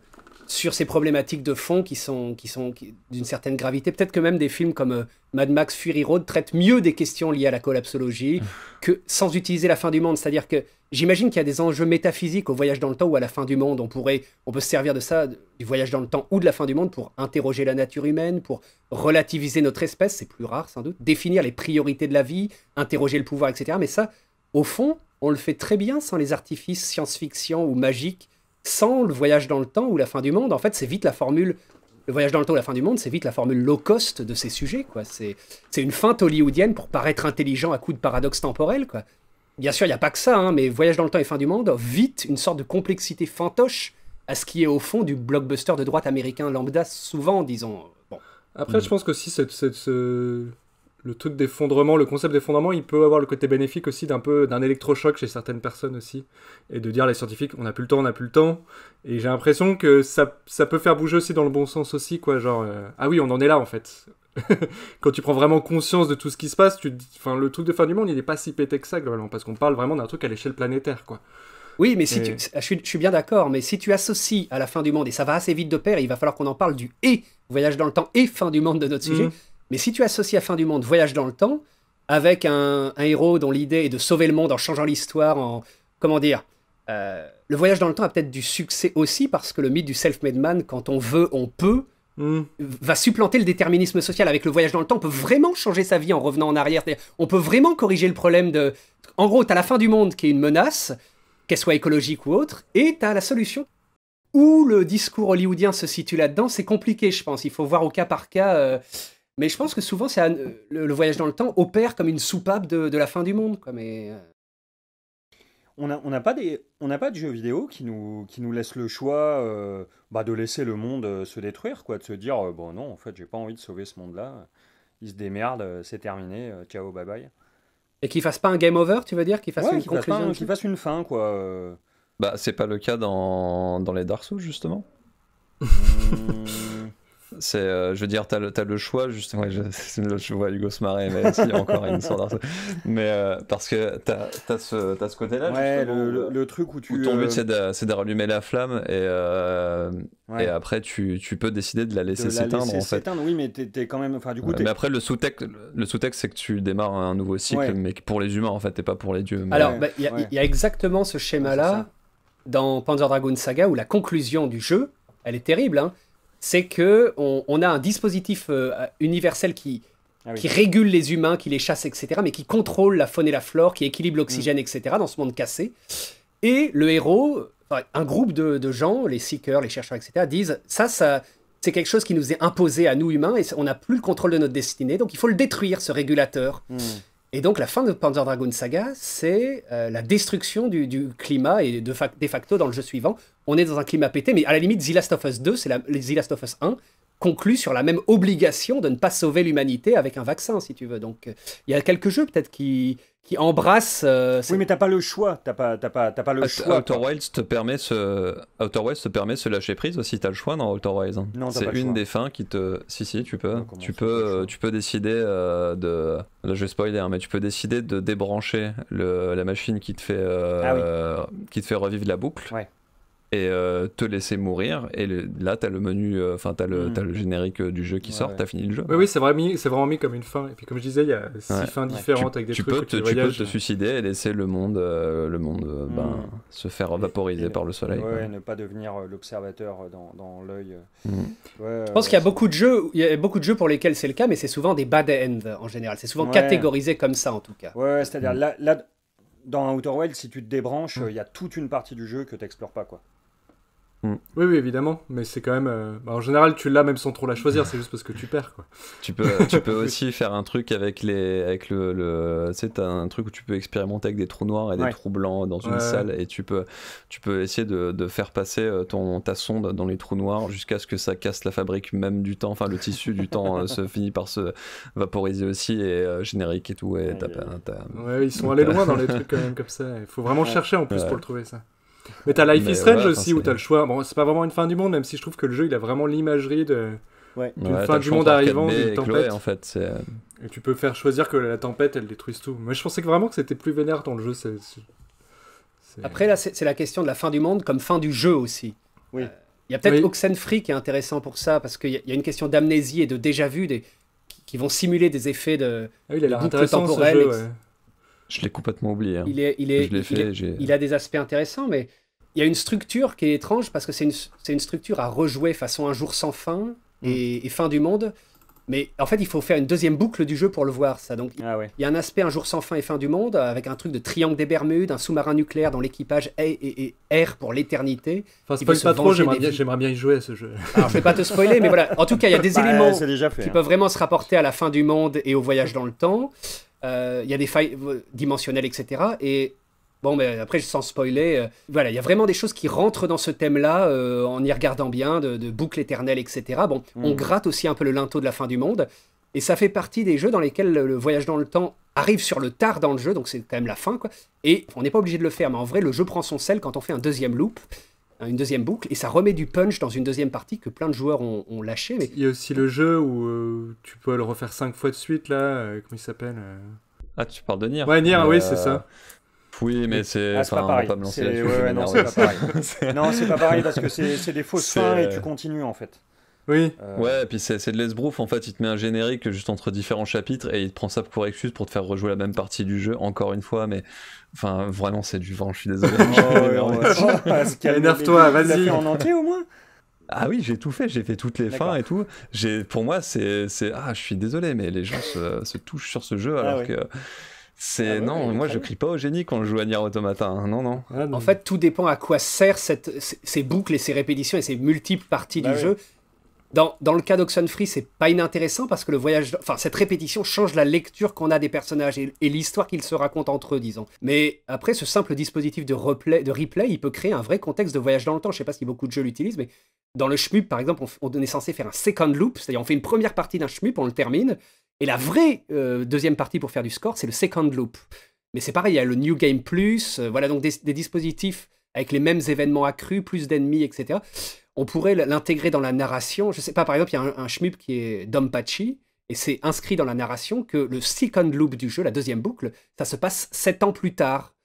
sur ces problématiques de fond qui sont, qui sont d'une certaine gravité. Peut-être que même des films comme euh, Mad Max Fury Road traitent mieux des questions liées à la collapsologie mmh. que sans utiliser la fin du monde. C'est-à-dire que J'imagine qu'il y a des enjeux métaphysiques au voyage dans le temps ou à la fin du monde. On pourrait, on peut se servir de ça, du voyage dans le temps ou de la fin du monde, pour interroger la nature humaine, pour relativiser notre espèce, c'est plus rare sans doute, définir les priorités de la vie, interroger le pouvoir, etc. Mais ça, au fond, on le fait très bien sans les artifices science-fiction ou magiques, sans le voyage dans le temps ou la fin du monde. En fait, c'est vite la formule. Le voyage dans le temps la fin du monde, c'est vite la formule low cost de ces sujets. quoi. C'est une feinte hollywoodienne pour paraître intelligent à coup de paradoxe temporel. quoi bien sûr, il n'y a pas que ça, hein, mais Voyage dans le temps et Fin du monde, vite une sorte de complexité fantoche à ce qui est au fond du blockbuster de droite américain lambda, souvent, disons. Euh, Après, mm. je pense que si ce... le truc d'effondrement, le concept d'effondrement, il peut avoir le côté bénéfique aussi d'un peu d'un électrochoc chez certaines personnes aussi, et de dire les scientifiques, on n'a plus le temps, on n'a plus le temps. Et j'ai l'impression que ça, peut faire bouger aussi dans le bon sens aussi, quoi. Genre, euh, ah oui, on en est là en fait. quand tu prends vraiment conscience de tout ce qui se passe, enfin, le truc de fin du monde, il n'est pas si pété que ça, globalement, parce qu'on parle vraiment d'un truc à l'échelle planétaire, quoi. Oui, mais si tu... je, suis, suis, bien d'accord, mais si tu associes à la fin du monde, et ça va assez vite de pair, il va falloir qu'on en parle du et, voyage dans le temps et fin du monde de notre sujet, mhm. mais si tu associes à fin du monde, voyage dans le temps, avec un, héros dont l'idée est de sauver le monde en changeant l'histoire, en. Comment dire euh, Le voyage dans le temps a peut-être du succès aussi, parce que le mythe du self-made man, quand on veut, on peut Mm. va supplanter le déterminisme social. Avec le voyage dans le temps, on peut vraiment changer sa vie en revenant en arrière. On peut vraiment corriger le problème de... En gros, t'as la fin du monde qui est une menace, qu'elle soit écologique ou autre, et t'as la solution. Où le discours hollywoodien se situe là-dedans, c'est compliqué, je pense. Il faut voir au cas par cas... Euh, mais je pense que souvent, euh, le, voyage dans le temps opère comme une soupape de, la fin du monde. Quoi. Mais, euh, on n'a pas, pas de jeux vidéo qui nous, qui nous laisse le choix euh, bah, de laisser le monde euh, se détruire, quoi, de se dire euh, bon, non, en fait, j'ai pas envie de sauver ce monde-là, il se démerde, c'est terminé, ciao, bye bye. Et qu'il fasse pas un game over, tu veux dire Qu'il fasse une fasse une fin, quoi. Bah, c'est pas le cas dans, dans les Dark justement. Hmm c'est, euh, je veux dire, t'as le, as le choix, justement, je, vois Hugo se marrer, mais si, encore une sorte Mais euh, parce que t'as, as ce, côté-là, euh, le, truc où tu. ton but, c'est de, rallumer la flamme et, et après, tu, tu, peux décider de la laisser s'éteindre. en fait. oui, mais t'es, quand même. Enfin, du coup, mais après, le sous-texte, le sous-texte, c'est que tu démarres un nouveau cycle, mais pour les humains, en fait, et pas pour les dieux. Alors, bah, il y, a, exactement ce schéma-là dans Panzer Dragon Saga où la conclusion du jeu, elle est terrible. Hein c'est que on, a un dispositif euh, euh, universel ah qui, régule les humains, qui les chasse, etc., mais qui contrôle la faune et la flore, qui équilibre l'oxygène, mm. etc., dans ce monde cassé. Et le héros, un groupe de, gens, les seekers, les chercheurs, etc., disent ça, ça c'est quelque chose qui nous est imposé à nous humains et on n'a plus le contrôle de notre destinée, donc il faut le détruire, ce régulateur. Mm. Et donc la fin de Panzer Dragon Saga, c'est euh, la destruction du, climat et de, de, facto dans le jeu suivant, on est dans un climat pété, mais à la limite The Last of Us 2, c'est The Last of Us 1, conclut sur la même obligation de ne pas sauver l'humanité avec un vaccin, si tu veux. Donc, euh, il y a quelques jeux peut-être qui, qui embrassent. Euh, oui, mais t'as pas le choix. T'as pas, pas, pas le choix. Outer Wilds te permet ce, se te permet lâcher prise aussi. T'as le choix dans Outer Wilds. Hein. C'est une des fins qui te. Si si, tu peux, tu peux, euh, tu peux décider de. Là, je vais spoiler, hein, mais tu peux décider de débrancher le, la machine qui te fait, ah qui te fait revivre la boucle. Ouais et euh, te laisser mourir. Et là là, t'as le menu, euh, enfin, t'as le, mm. as le générique euh, du jeu qui sort, tu t'as fini le jeu. Oui, oui, c'est vraiment, mis, vraiment mis comme une fin. Et puis, comme je disais, il y a six fins différentes avec des tu Peux te, tu peux te suicider et laisser le monde, le monde ben, mm. se faire vaporiser par le soleil. ne pas devenir l'observateur dans, dans l'œil. Mm. je pense qu'il y a beaucoup de jeux, il y a beaucoup de jeux pour lesquels c'est le cas, mais c'est souvent des bad ends en général. C'est souvent catégorisé comme ça, en tout cas. Ouais, c'est-à-dire là, là, dans Outer Wild, si tu te débranches, il y a toute une partie du jeu que tu t'explores pas, quoi. Mm. Oui, évidemment, mais c'est quand même. Euh, bah, en général, tu l'as même sans trop la choisir, c'est juste parce que tu perds. Quoi. tu peux, euh, tu peux aussi faire un truc avec les, avec le, c'est un truc où tu peux expérimenter avec des trous noirs et des trous blancs dans une salle, et tu peux, tu peux essayer de, faire passer euh, ton ta sonde dans les trous noirs jusqu'à ce que ça casse la fabrique même du temps. Enfin, le tissu du temps se finit par se vaporiser aussi et générique et tout. Et ils sont allés loin dans les trucs quand même comme ça. Il faut vraiment chercher en plus pour le trouver ça. Mais t'as Life is Strange aussi, où t'as le choix. Bon, c'est pas vraiment une fin du monde, même si je trouve que le jeu, il a vraiment l'imagerie de. Une fin du monde arrivant, d'une tempête. en fait, euh, et tu peux faire choisir que la tempête, elle détruise tout. mais je pensais que vraiment que c'était plus vénère dans le jeu. Après, là, c'est la question de la fin du monde comme fin du jeu aussi. Oui. Il y a peut-être Oxenfree qui est intéressant pour ça, parce qu'il y, a une question d'amnésie et de déjà-vu des... qui vont simuler des effets de, ah oui, il boucle temporelle. Je l'ai complètement oublié. Hein. Il, est, il, a des aspects intéressants, mais il y a une structure qui est étrange parce que c'est une, structure à rejouer façon un jour sans fin hmm. et, fin du monde. Mais en fait, il faut faire une deuxième boucle du jeu pour le voir, ça. Donc, ah il y a un aspect un jour sans fin et fin du monde avec un truc de triangle des Bermudes, un sous-marin nucléaire dont l'équipage est et, R pour l'éternité. Enfin, spoil pas trop, j'aimerais bien, y jouer à ce jeu. Alors, ah, je vais pas te spoiler, mais voilà. En tout cas, il y a des bah, éléments qui hein. peuvent vraiment se rapporter à la fin du monde et au voyage dans le temps. Euh, il y a des failles dimensionnelles, etc. Et Bon, mais ben, après, sans spoiler, euh, voilà, il y a vraiment des choses qui rentrent dans ce thème-là euh, en y regardant bien, de, boucles boucle éternelle, etc. Bon, hmm. on gratte aussi un peu le linteau de la fin du monde. Et ça fait partie des jeux dans lesquels le, voyage dans le temps arrive sur le tard dans le jeu, donc c'est quand même la fin, quoi. Et on n'est pas obligé de le faire, mais en vrai, le jeu prend son sel quand on fait un deuxième loop une deuxième boucle et ça remet du punch dans une deuxième partie que plein de joueurs ont, lâché. Mais... Il y a aussi le jeu où euh, tu peux le refaire cinq fois de suite là, euh, comment il s'appelle euh Ah, tu parles de Nier Ouais, Nier, oui, c'est ça. Oui, mais c'est ah, pas pareil. non, c'est pas pareil. non, c'est pas pareil parce que c'est des fausses fins et tu continues en fait. Oui. Euh, ouais, et puis c'est de l'esbrouf, en fait, il te met un générique juste entre différents chapitres et il te prend ça pour excuse pour te faire rejouer la même partie du jeu, encore une fois, mais enfin, vraiment, c'est du vent, je suis désolé. Énerve-toi, vas-y. en entier au moins ah oui, j'ai tout fait, j'ai fait toutes les fins et tout. J'ai, pour moi, c'est, ah, je suis désolé, mais les gens se, touchent sur ce jeu ah alors que. C'est ah bah non, moi je crie pas au génie quand je joue à Nier Automata. Hein. Non, ah, non. En fait, tout dépend à quoi sert cette, ces boucles et ces répétitions et ces multiples parties bah du jeu dans, le cas d'Oxenfree, c'est pas inintéressant parce que le voyage, enfin cette répétition change la lecture qu'on a des personnages et, l'histoire qu'ils se racontent entre eux, disons. Mais après, ce simple dispositif de replay, de replay, il peut créer un vrai contexte de voyage dans le temps. Je sais pas si beaucoup de jeux l'utilisent, mais dans le shmup, par exemple, on, est censé faire un second loop, c'est-à-dire on fait une première partie d'un shmup, on le termine, et la vraie euh, deuxième partie pour faire du score, c'est le second loop. Mais c'est pareil, il y a le New Game Plus, euh, voilà donc des dispositifs avec les mêmes événements accrus, plus d'ennemis, etc. On pourrait l'intégrer dans la narration. Je sais pas, par exemple, il y a un, schmup qui est Dompachi, et c'est inscrit dans la narration que le second loop du jeu, la deuxième boucle, ça se passe sept ans plus tard.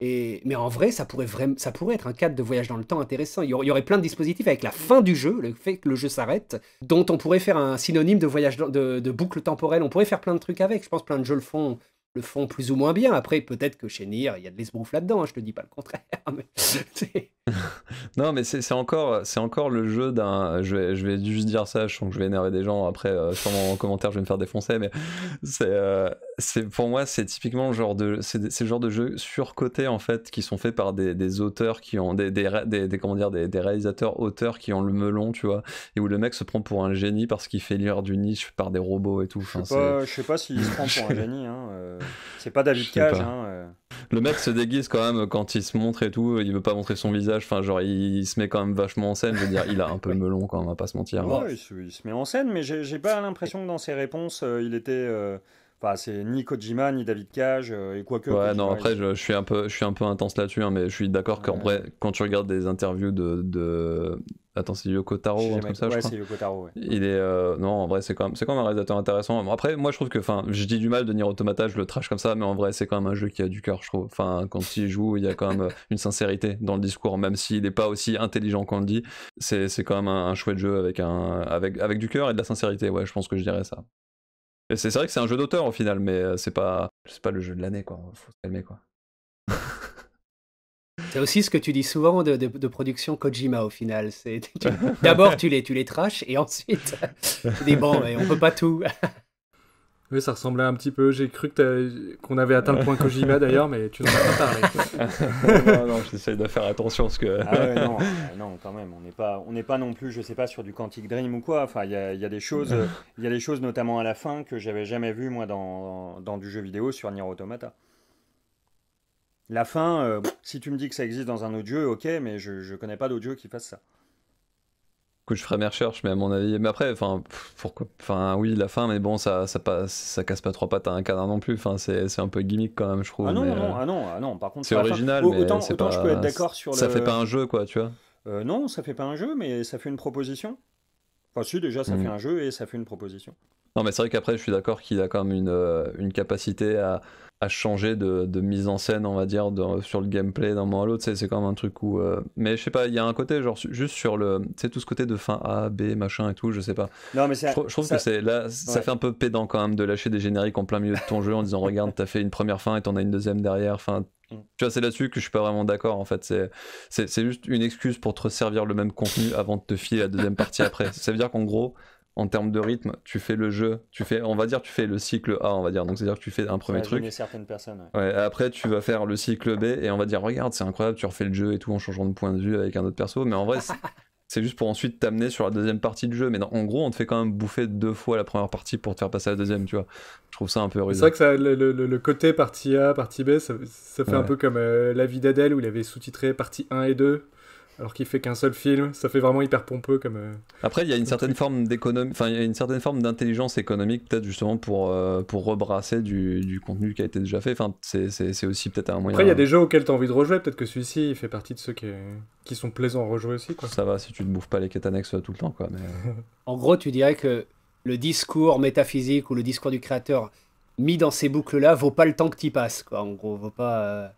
Et, mais en vrai, ça pourrait, vraiment, ça pourrait être un cadre de voyage dans le temps intéressant. Il y aurait plein de dispositifs avec la fin du jeu, le fait que le jeu s'arrête, dont on pourrait faire un synonyme de voyage de, de, boucle temporelle. On pourrait faire plein de trucs avec. Je pense que plein de jeux le font le font plus ou moins bien. Après, peut-être que chez Nier, il y a de l'esbrouf là-dedans, hein, je te dis pas le contraire. non, mais c'est encore, c'est encore le jeu d'un. Je vais, je vais juste dire ça, je sens que je vais énerver des gens. Après, euh, sur mon commentaire, je vais me faire défoncer, mais c'est, euh, pour moi, c'est typiquement le genre de, jeu surcoté de en fait, qui sont faits par des, auteurs qui ont des, des, des, comment dire, des, réalisateurs auteurs qui ont le melon, tu vois, et où le mec se prend pour un génie parce qu'il fait lire du niche par des robots et tout. Je sais, pas, sais pas s'il se prend pour un génie. Hein, euh, c'est pas David Cage. Hein, euh. le mec se déguise quand même quand il se montre et tout, il veut pas montrer son visage, enfin genre il, se met quand même vachement en scène, je veux dire, il a un peu melon quand même, on va pas se mentir. Ouais, il, se, met en scène, mais j'ai pas l'impression que dans ses réponses, euh, il était... Euh, c'est ni Kojima ni David Cage euh, et quoi que. Ouais, non, après, je, suis un peu, je suis un peu intense là-dessus, hein, mais je suis d'accord qu'en vrai, quand tu regardes des interviews de. Attends, c'est Yoko Taro, ouais, je Yoko Taro, est. Euh, non, en vrai, c'est quand, même... un réalisateur intéressant. Après, moi, je trouve que. Enfin, je dis du mal de Nier Automata, je le trash comme ça, mais en vrai, c'est quand même un jeu qui a du cœur, je trouve. Enfin, quand il joue, il y a quand même euh, une sincérité dans le discours, même s'il n'est pas aussi intelligent qu'on le dit. C'est quand même un, un, chouette jeu avec, un, avec, avec du cœur et de la sincérité, ouais, je pense que je dirais ça c'est vrai que c'est un jeu d'auteur au final, mais euh, c'est pas, pas le jeu de l'année, quoi. Faut se calmer, quoi. C'est aussi ce que tu dis souvent de, production Kojima au final. C'est d'abord tu les tu les trashes et ensuite tu dis bon mais on peut pas tout. Oui, ça ressemblait un petit peu. J'ai cru qu'on avait atteint le point Kojima d'ailleurs, mais tu n'en as pas parlé. non, non, j'essaie de faire attention parce que. Ah euh, non, quand même, on n'est pas, pas non plus, je sais pas, sur du Quantic Dream ou quoi. Enfin, il y a, des choses, euh, y des choses notamment à la fin que j'avais jamais vu moi dans, du jeu vidéo sur Nier Automata. La fin, euh, si tu me dis que ça existe dans un autre jeu, ok, mais je ne connais pas d'autre jeu qui fasse ça que je ferai mes recherches, mais à mon avis. Mais après, enfin, pourquoi Enfin, oui, la fin, mais bon, ça, ça, passe, ça casse pas trois pattes à un canard non plus. Enfin, c'est un peu gimmick quand même, je trouve. Ah non, non, non, euh, ah ah non, par contre, c'est original. mais autant, autant je peux être d'accord sur Ça fait pas un jeu, quoi, tu vois. Euh, non, ça fait pas un jeu, mais ça fait une proposition. Enfin, si, déjà, ça mm. fait un jeu et ça fait une proposition. Non, mais c'est vrai qu'après, je suis d'accord qu'il a quand même une, euh, une capacité à, à changer de, mise en scène, on va dire, sur le gameplay d'un moment à l'autre. C'est quand même un truc où. Euh, mais je sais pas, il y a un côté, genre, juste sur le. c'est sais, tout ce côté de fin A, B, machin et tout, je sais pas. Non, mais je, trouve que c'est. Là, ça fait un peu pédant quand même de lâcher des génériques en plein milieu de ton jeu en disant, regarde, t'as fait une première fin et t'en as une deuxième derrière. Enfin, mm. tu vois, c'est là-dessus que je suis pas vraiment d'accord en fait. C'est juste une excuse pour te servir le même contenu avant de te filer la deuxième partie après. Ça veut dire qu'en gros, en termes de rythme, tu fais le jeu, tu fais, on va dire, tu fais le cycle A, on va dire. Donc c'est-à-dire que tu fais un premier truc. certaines personnes. après tu vas faire le cycle B et on va dire, regarde, c'est incroyable, tu refais le jeu et tout en changeant de point de vue avec un autre perso. Mais en vrai, c'est juste pour ensuite t'amener sur la deuxième partie du jeu. Mais en gros, on te fait quand même bouffer deux fois la première partie pour te faire passer à la deuxième, tu vois. Je trouve ça un peu rude. C'est vrai que le, côté partie A, partie B, ça, fait un peu comme euh, La vie d'Adèle où il avait sous-titré partie 1 et 2 alors qu'il fait qu'un seul film. Ça fait vraiment hyper pompeux comme. Euh, Après, il y a une certaine forme d'économie, enfin, il une certaine forme d'intelligence économique, peut-être justement pour euh, pour rebrasser du, contenu qui a été déjà fait. Enfin, c'est aussi peut-être un moyen. Après, il y a des jeux auxquels tu as envie de rejouer. Peut-être que celui-ci fait partie de ceux qui, qui sont plaisants à rejouer aussi. Ça va si tu ne bouffes pas les quêtes annexes euh, tout le temps, quoi. en gros, tu dirais que le discours métaphysique ou le discours du créateur mis dans ces boucles-là vaut pas le temps que tu passes, quoi. En gros, vaut pas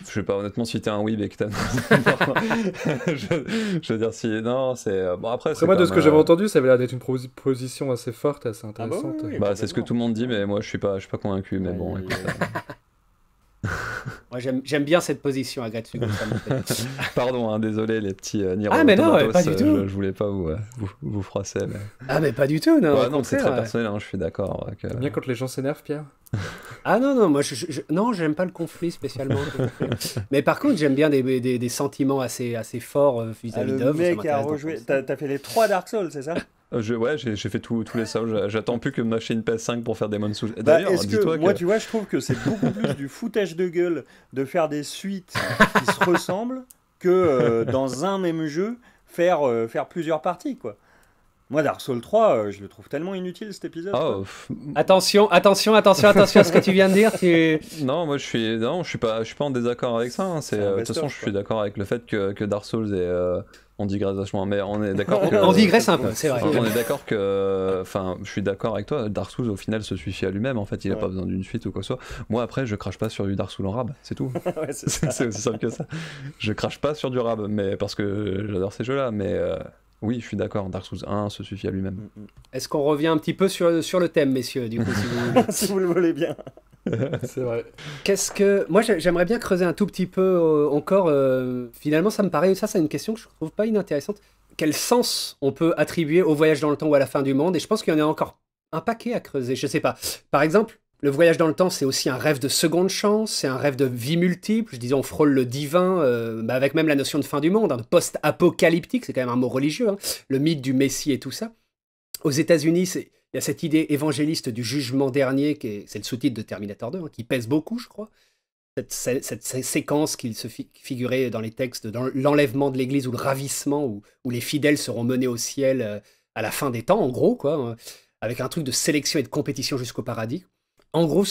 je sais pas honnêtement si un oui, mais que je, veux dire si non c'est euh, bon après, moi de ce que j'avais euh, entendu ça avait l'air d'être une proposition assez forte assez ah bah intéressante bah, c'est ce que tout le monde dit mais moi je suis pas je suis pas convaincu, mais bon écoute, Moi, j'aime bien cette position à gratuit. Pardon, hein, désolé les petits euh, Ah, mais non, pas du euh, tout. Je, voulais pas vous, euh, vous, froisser. Ah, mais pas du tout, non. c'est très personnel, hein, je suis d'accord. Que... bien quand les gens s'énervent, Pierre Ah, non, non, moi, je, non, j'aime pas le conflit spécialement. mais par contre, j'aime bien des, des, des, sentiments assez, assez forts vis-à-vis euh, a rejoué. T'as fait les trois Dark Souls, c'est ça euh, ouais, j'ai fait tous les sols. J'attends plus que ma PS5 pour faire des Souls. Bah, D'ailleurs, dis-toi que... moi, tu vois, je trouve que c'est beaucoup plus du foutage de gueule de faire des suites qui se ressemblent que euh, dans un même jeu faire, euh, faire plusieurs parties, quoi. Moi, Dark Souls 3, je le trouve tellement inutile cet épisode. Oh, attention, attention, attention, attention à ce que tu viens de dire. Tu... Non, moi je suis, non, je suis pas, je suis pas en désaccord avec ça. Hein. de toute façon, je suis d'accord avec le fait que, que Dark Souls est on digresse vachement, mais on est d'accord. on un peu, c'est vrai. On est d'accord que. Enfin, je suis d'accord avec toi, Dark Souls au final se suffit à lui-même, en fait, il n'a pas besoin d'une suite ou quoi que ce soit. Moi après, je crache pas sur du Dark Souls en rab, c'est tout. c'est aussi simple que ça. Je crache pas sur du rab, mais parce que j'adore ces jeux-là, mais. Euh, oui, je suis d'accord, Dark Souls 1 se suffit à lui-même. Mm, mm. Est-ce qu'on revient un petit peu sur, le thème, messieurs, du coup, si vous le voulez bien C'est vrai. Qu'est-ce que. Moi, j'aimerais bien creuser un tout petit peu euh, encore. Euh, finalement, ça me paraît. Ça, c'est une question que je trouve pas inintéressante. Quel sens on peut attribuer au voyage dans le temps ou à la fin du monde Et je pense qu'il y en a encore un paquet à creuser. Je sais pas. Par exemple, le voyage dans le temps, c'est aussi un rêve de seconde chance, c'est un rêve de vie multiple. Je disais, on frôle le divin, euh, bah, avec même la notion de fin du monde, de post-apocalyptique, c'est quand même un mot religieux, hein. le mythe du Messie et tout ça. Aux États-Unis, c'est il y a cette idée évangéliste du jugement dernier, qui c'est le sous-titre de Terminator 2, hein, qui pèse beaucoup, je crois. Cette, séquence qu'il se figurait dans les textes, dans l'enlèvement de l'Église ou le ravissement, où, les fidèles seront menés au ciel euh, à la fin des temps, en gros, quoi, hein, avec un truc de sélection et de compétition jusqu'au paradis. En gros,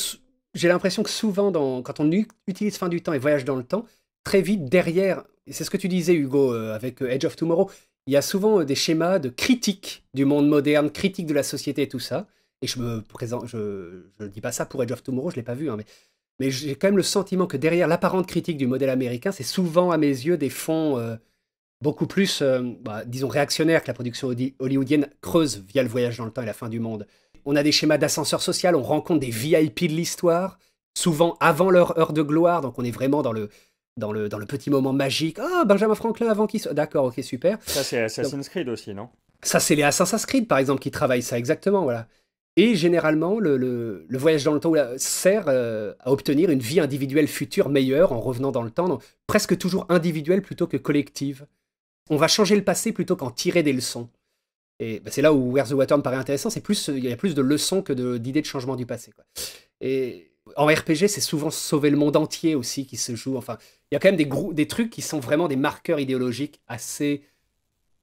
j'ai l'impression que souvent, quand on utilise fin du temps et voyage dans le temps, très vite derrière, c'est ce que tu disais Hugo euh, avec euh, Edge of Tomorrow, il y a souvent euh, des schémas de critique du monde moderne, critique de la société et tout ça. Et je me présente, je ne dis pas ça pour Edge of Tomorrow, je ne l'ai pas vu, hein, mais, mais j'ai quand même le sentiment que derrière l'apparente critique du modèle américain, c'est souvent à mes yeux des fonds euh, beaucoup plus, euh, bah, disons, réactionnaires que la production hollywoodienne creuse via le voyage dans le temps et la fin du monde. On a des schémas d'ascenseur social, on rencontre des VIP de l'histoire, souvent avant leur heure de gloire, donc on est vraiment dans le, dans le, dans le petit moment magique. Ah, Benjamin Franklin avant qui soit. D'accord, ok, super. Ça, c'est Assassin's Creed aussi, non Ça, c'est les Assassin's Creed, par exemple, qui travaillent ça, exactement, voilà. Et généralement, le, le, voyage dans le temps sert euh, à obtenir une vie individuelle future meilleure en revenant dans le temps, donc, presque toujours individuelle plutôt que collective. On va changer le passé plutôt qu'en tirer des leçons. Et bah, c'est là où Where the Water me paraît intéressant, c'est plus il y a plus de leçons que d'idées de, de, changement du passé. Quoi. Et en RPG, c'est souvent sauver le monde entier aussi qui se joue. Enfin, il y a quand même des, des trucs qui sont vraiment des marqueurs idéologiques assez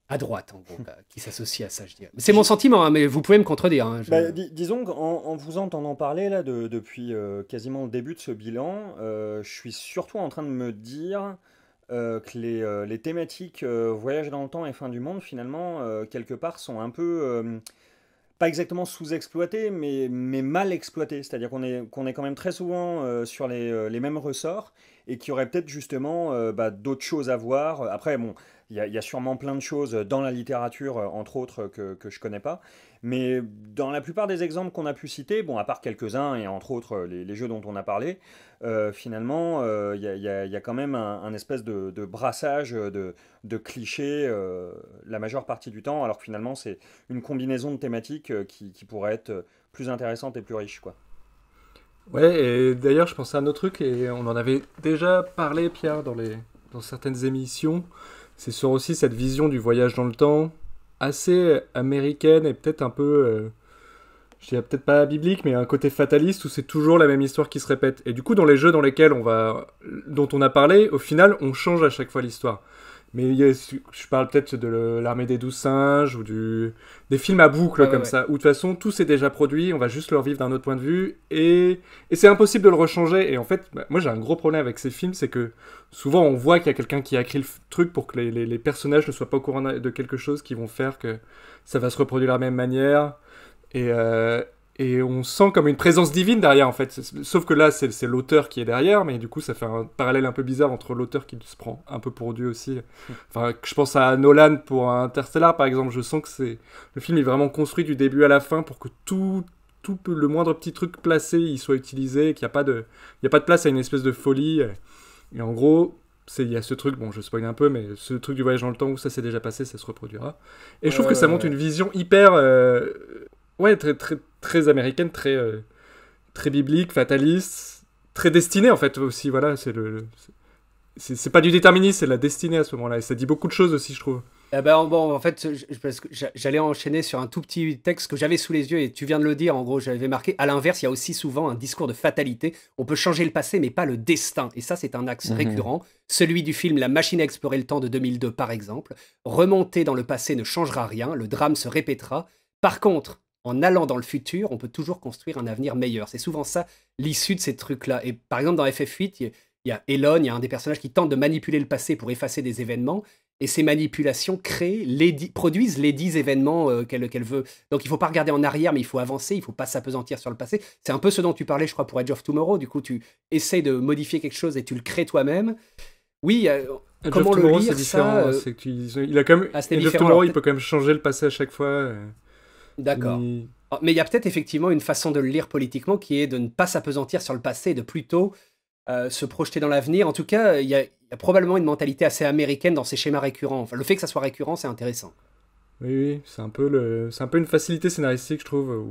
à droite, en gros, hmm. qui s'associent à ça, je dirais. C'est mon sentiment, hein, mais vous pouvez me contredire. Hein, bah, disons qu'en en vous entendant parler, là, de, depuis euh, quasiment le début de ce bilan, euh, je suis surtout en train de me dire euh, que les, thématiques voyage dans le temps et fin du monde, finalement, quelque part, sont un peu pas exactement sous exploitées mais, mais mal exploitées. C'est-à-dire qu'on est, est quand même très souvent sur les, les, mêmes ressorts et qui aurait peut-être justement euh, bah, d'autres choses à voir. Après, bon, il y, a sûrement plein de choses dans la littérature, euh, entre autres, que, que je connais pas. Mais dans la plupart des exemples qu'on a pu citer, bon, à part quelques-uns, et entre autres euh, les, jeux dont on a parlé, finalement, il y, a quand même un, espèce de, brassage de, clichés la majeure partie du temps, alors que finalement, c'est une combinaison de thématiques qui, qui pourrait être plus intéressante et plus riche, quoi. Ouais, et d'ailleurs, je pensais à un autre truc, et on en avait déjà parlé, Pierre, dans, certaines émissions. C'est sur aussi cette vision du voyage dans le temps, assez américaine et peut-être un peu. Euh, je dirais peut-être pas biblique, mais un côté fataliste où c'est toujours la même histoire qui se répète. Et du coup, dans les jeux dans lesquels on va, dont on a parlé, au final, on change à chaque fois l'histoire. Mais je parle peut-être de l'armée des douze singes ou du, des films à boucle comme ça, où de toute façon tout s'est déjà produit, on va juste le revivre d'un autre point de vue et, et c'est impossible de le rechanger. Et en fait, bah, moi j'ai un gros problème avec ces films, c'est que souvent on voit qu'il y a quelqu'un qui a écrit le truc pour que les, personnages ne soient pas au courant de quelque chose qui vont faire que ça va se reproduire de la même manière. Et, euh, et on sent comme une présence divine derrière en fait. Sauf que là, c'est l'auteur qui est derrière, mais du coup, ça fait un parallèle un peu bizarre entre l'auteur qui se prend un peu pour Dieu aussi. Enfin, je pense à Nolan pour Interstellar par exemple. Je sens que c'est le film est vraiment construit du début à la fin pour que tout tout le moindre petit truc placé il soit utilisé, qu'il n'y a pas de il y a pas de place à une espèce de folie. Et en gros, il y a ce truc, bon, je spoil un peu, mais ce truc du voyage dans le temps où ça s'est déjà passé, ça se reproduira. Et je trouve que ça montre une vision hyper euh, ouais, très, très, très américaine, très, euh, très biblique, fataliste, très destinée en fait aussi. Voilà, c'est le, c'est pas du déterminisme, c'est la destinée à ce moment-là. Et ça dit beaucoup de choses aussi, je trouve. Eh ben, bon, en fait, j'allais enchaîner sur un tout petit texte que j'avais sous les yeux et tu viens de le dire. En gros, j'avais marqué. À l'inverse, il y a aussi souvent un discours de fatalité. On peut changer le passé, mais pas le destin. Et ça, c'est un axe mhm. récurrent. Celui du film La machine à explorer le temps de 2002, par exemple. Remonter dans le passé ne changera rien. Le drame se répétera. Par contre, en allant dans le futur, on peut toujours construire un avenir meilleur. C'est souvent ça l'issue de ces trucs-là. Et par exemple, dans FF8, il y a Elon, il y a un des personnages qui tente de manipuler le passé pour effacer des événements. Et ces manipulations créent les dix, produisent les dix événements euh, qu'elle veut. Donc il ne faut pas regarder en arrière, mais il faut avancer, il ne faut pas s'apesantir sur le passé. C'est un peu ce dont tu parlais, je crois, pour Edge of Tomorrow. Du coup, tu essayes de modifier quelque chose et tu le crées toi-même. Oui, euh, comment le Tomorrow, lire, ça, différent. Euh, il a quand même, ah, Edge of Tomorrow, il peut quand même changer le passé à chaque fois. D'accord. Hmm. Oh, mais il y a peut-être effectivement une façon de le lire politiquement qui est de ne pas s'apesantir sur le passé et de plutôt euh, se projeter dans l'avenir. En tout cas, il y, a, probablement une mentalité assez américaine dans ces schémas récurrents. Enfin, le fait que ça soit récurrent, c'est intéressant. Oui, oui, c'est un, peu le... un peu une facilité scénaristique, je trouve.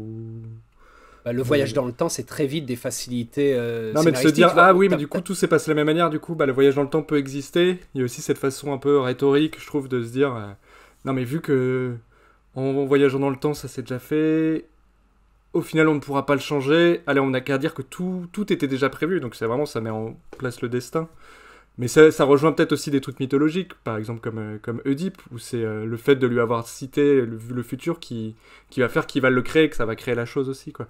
Bah, le voyage dans le temps, c'est très vite des facilités. Euh, non, mais de se dire, ah oui, mais du coup, tout s'est passé de la même manière, du coup, bah, le voyage dans le temps peut exister. Il y a aussi cette façon un peu rhétorique, je trouve, de se dire, euh, non, mais vu que en voyageant dans le temps, ça s'est déjà fait. Au final, on ne pourra pas le changer. Allez, on n'a qu'à dire que tout, était déjà prévu. Donc, c'est vraiment, ça met en place le destin. Mais ça, rejoint peut-être aussi des trucs mythologiques, par exemple comme, euh, comme Oedipe, où c'est euh, le fait de lui avoir cité le, futur qui, qui va faire qu'il va le créer, que ça va créer la chose aussi. quoi.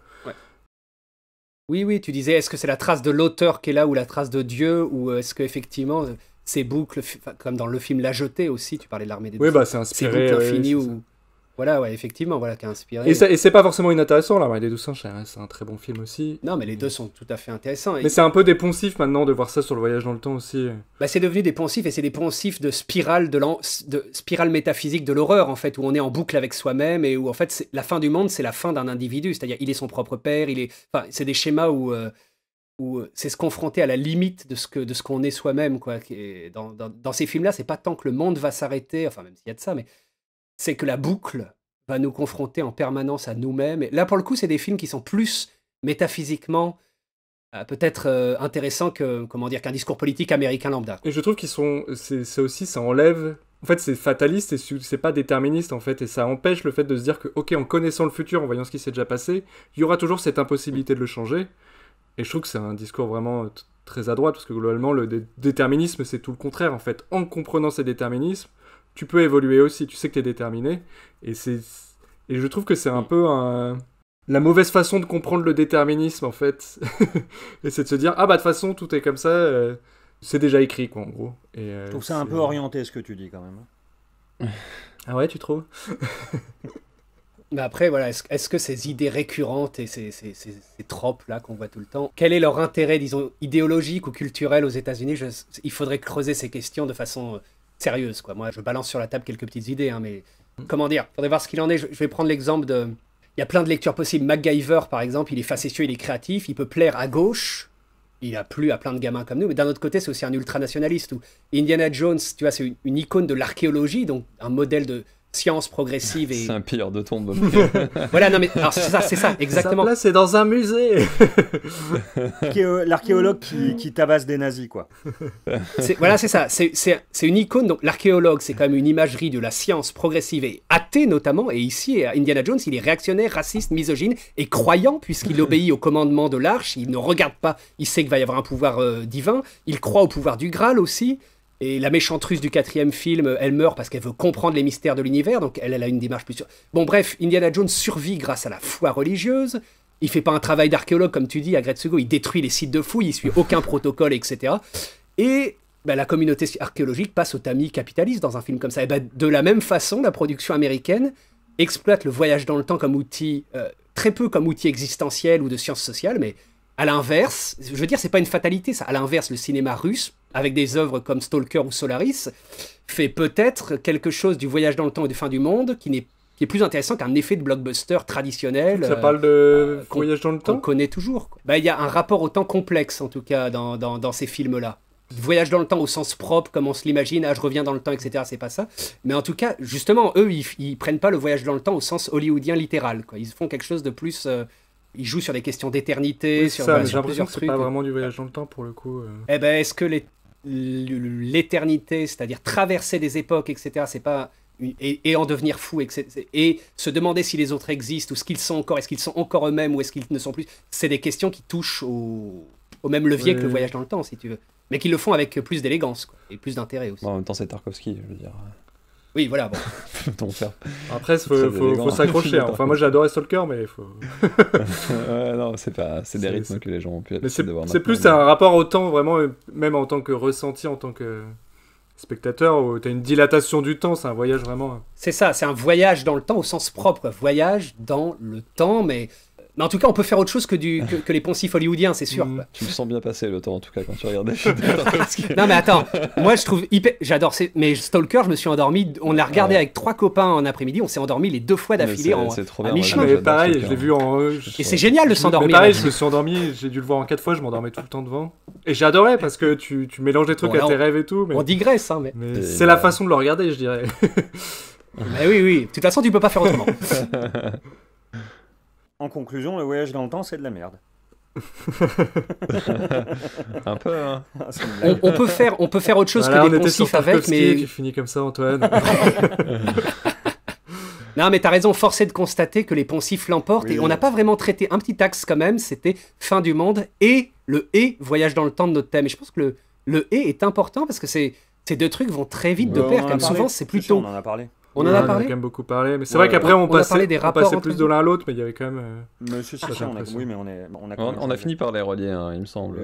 Oui, oui, tu disais, est-ce que c'est la trace de l'auteur qui est là, ou la trace de Dieu, ou euh, est-ce que effectivement ces boucles, comme dans le film La Jetée aussi, tu parlais de l'armée des Oui, bah c'est inspiré. Ces boucles infinies, ou voilà, ouais, effectivement, voilà, a inspiré. Et, c'est pas forcément inintéressant, là, Les Douze Singes, hein, c'est un très bon film aussi. Non, mais les deux sont tout à fait intéressants. Mais c'est un peu dépensif maintenant de voir ça sur le voyage dans le temps aussi. Bah, c'est devenu dépensif et c'est dépensif de spirale, de, de spirale métaphysique de l'horreur, en fait, où on est en boucle avec soi-même et où, en fait, la fin du monde, c'est la fin d'un individu. C'est-à-dire, il est son propre père, il est. Enfin, c'est des schémas où. Euh, euh, c'est se confronter à la limite de ce que de ce qu'on est soi-même quoi. Dans, dans ces films-là, c'est pas tant que le monde va s'arrêter, enfin même s'il y a de ça, mais c'est que la boucle va nous confronter en permanence à nous-mêmes. Et Là, pour le coup, c'est des films qui sont plus métaphysiquement euh, peut-être euh, intéressants que comment dire qu'un discours politique américain lambda. Et je trouve qu'ils sont, c'est aussi, ça enlève. En fait, c'est fataliste et c'est pas déterministe en fait, et ça empêche le fait de se dire que, ok, en connaissant le futur, en voyant ce qui s'est déjà passé, il y aura toujours cette impossibilité de le changer. Et je trouve que c'est un discours vraiment très à droite parce que globalement, le déterminisme, c'est tout le contraire en fait. En comprenant ces déterminismes, tu peux évoluer aussi, tu sais que tu es déterminé. Et, c'est, et je trouve que c'est un mm. peu la mauvaise façon de comprendre le déterminisme, en fait. et c'est de se dire, ah bah de toute façon, tout est comme ça, euh, c'est déjà écrit, quoi, en gros. Et, euh, je trouve ça un peu euh, orienté, ce que tu dis, quand même. ah ouais, tu trouves Mais bah, après, voilà, est-ce, que ces idées récurrentes et ces, ces, tropes-là qu'on voit tout le temps, quel est leur intérêt, disons, idéologique ou culturel aux États-Unis Il faudrait creuser ces questions de façon sérieuse. Quoi. Moi, je balance sur la table quelques petites idées, hein, mais mm. comment dire Faudrait voir ce qu'il en est. Je, vais prendre l'exemple de. Il y a plein de lectures possibles. MacGyver, par exemple, il est facétieux, il est créatif, il peut plaire à gauche. Il a plu à plein de gamins comme nous, mais d'un autre côté, c'est aussi un ultranationaliste. Ou Indiana Jones, tu vois, c'est une icône de l'archéologie, donc un modèle de, science progressive. Et... C'est un pire de tombe. voilà, non mais c'est ça, c'est ça, exactement. Là, c'est dans un musée. l'archéologue qui, tabasse des nazis, quoi. voilà, c'est ça. C'est une icône. Donc l'archéologue, c'est quand même une imagerie de la science progressive et athée notamment. Et ici, à Indiana Jones, il est réactionnaire, raciste, misogyne et croyant puisqu'il obéit au commandement de l'arche. Il ne regarde pas. Il sait qu'il va y avoir un pouvoir euh, divin. Il croit au pouvoir du Graal aussi. Et la méchante russe du quatrième film, elle meurt parce qu'elle veut comprendre les mystères de l'univers, donc elle, a une démarche plus... sûre. Bon bref, Indiana Jones survit grâce à la foi religieuse, il fait pas un travail d'archéologue comme tu dis à Gretsugo, il détruit les sites de fouilles, il suit aucun protocole, etc. Et bah, la communauté archéologique passe au tamis capitaliste dans un film comme ça. Et bah, de la même façon, la production américaine exploite le voyage dans le temps comme outil, euh, très peu comme outil existentiel ou de sciences sociales, mais à l'inverse, je veux dire, c'est pas une fatalité ça. À l'inverse, le cinéma russe, avec des œuvres comme Stalker ou Solaris, fait peut-être quelque chose du voyage dans le temps et de fin du monde qui n'est est plus intéressant qu'un effet de blockbuster traditionnel. Ça euh, parle de euh, voyage dans le temps. On connaît toujours. Bah, il y a un rapport au temps complexe en tout cas dans, ces films-là. Voyage dans le temps au sens propre, comme on se l'imagine, ah je reviens dans le temps, etc. C'est pas ça. Mais en tout cas, justement, eux, ils, ils, prennent pas le voyage dans le temps au sens hollywoodien littéral. Ils font quelque chose de plus euh, il joue sur des questions d'éternité, sur, ça, bah, sur plusieurs trucs. C'est pas vraiment du voyage dans le temps pour le coup. Euh. Eh ben, est-ce que l'éternité, c'est-à-dire traverser des époques, etc., c'est pas et, en devenir fou, etc., et se demander si les autres existent ou ce qu'ils sont encore, est-ce qu'ils sont encore eux-mêmes ou est-ce qu'ils ne sont plus, c'est des questions qui touchent au, même levier que le voyage dans le temps, si tu veux, mais qui le font avec plus d'élégance et plus d'intérêt aussi. en même temps, c'est Tarkovsky, je veux dire. Oui, voilà. Bon. Après, il faut, s'accrocher. Hein. Enfin, moi, j'adorais Stalker, mais il faut. non, c'est pas, c'est des rythmes que les gens ont pu. C'est plus un rapport au temps, vraiment, euh, même en tant que ressenti, en tant que spectateur, où tu as une dilatation du temps. C'est un voyage vraiment. Hein. C'est ça. C'est un voyage dans le temps au sens propre, voyage dans le temps, mais mais en tout cas, on peut faire autre chose que, du, que, les poncifs hollywoodiens, c'est sûr. Mm. tu me sens bien passer le temps, en tout cas, quand tu regardais. non, mais attends, moi je trouve hyper. J'adore. Mais Stalker, je me suis endormi. On l'a regardé avec trois copains en après-midi. On s'est endormi les deux fois d'affilée en trop bien, pareil, je l'ai vu en. Euh, et c'est génial de s'endormir. Pareil, je me suis endormi. J'ai dû le voir en quatre fois. Je m'endormais tout le temps devant. Et j'adorais parce que tu, tu mélanges les trucs à tes rêves et tout. Mais... On digresse, hein, mais. c'est la façon de le regarder, je dirais. mais oui, oui. De toute façon, tu peux pas faire autrement. En conclusion, le voyage dans le temps, c'est de la merde. un peu. Hein. Ah, on, peut faire, on peut faire autre chose que des poncifs avec, mais Tu comme ça, Antoine. non, mais t'as raison. Forcé de constater que les poncifs l'emportent et on n'a pas vraiment traité un petit axe quand même. C'était fin du monde et le et voyage dans le temps de notre thème. Et je pense que le le et est important parce que ces deux trucs vont très vite de bah, pair. Comme souvent, c'est plutôt. On en a parlé. On en a parlé. On quand même beaucoup parlé, mais c'est vrai qu'après on, passait, plus de l'un à l'autre, mais il y avait quand même. Euh, oui, mais on a on a fini par les relier, hein, il me semble.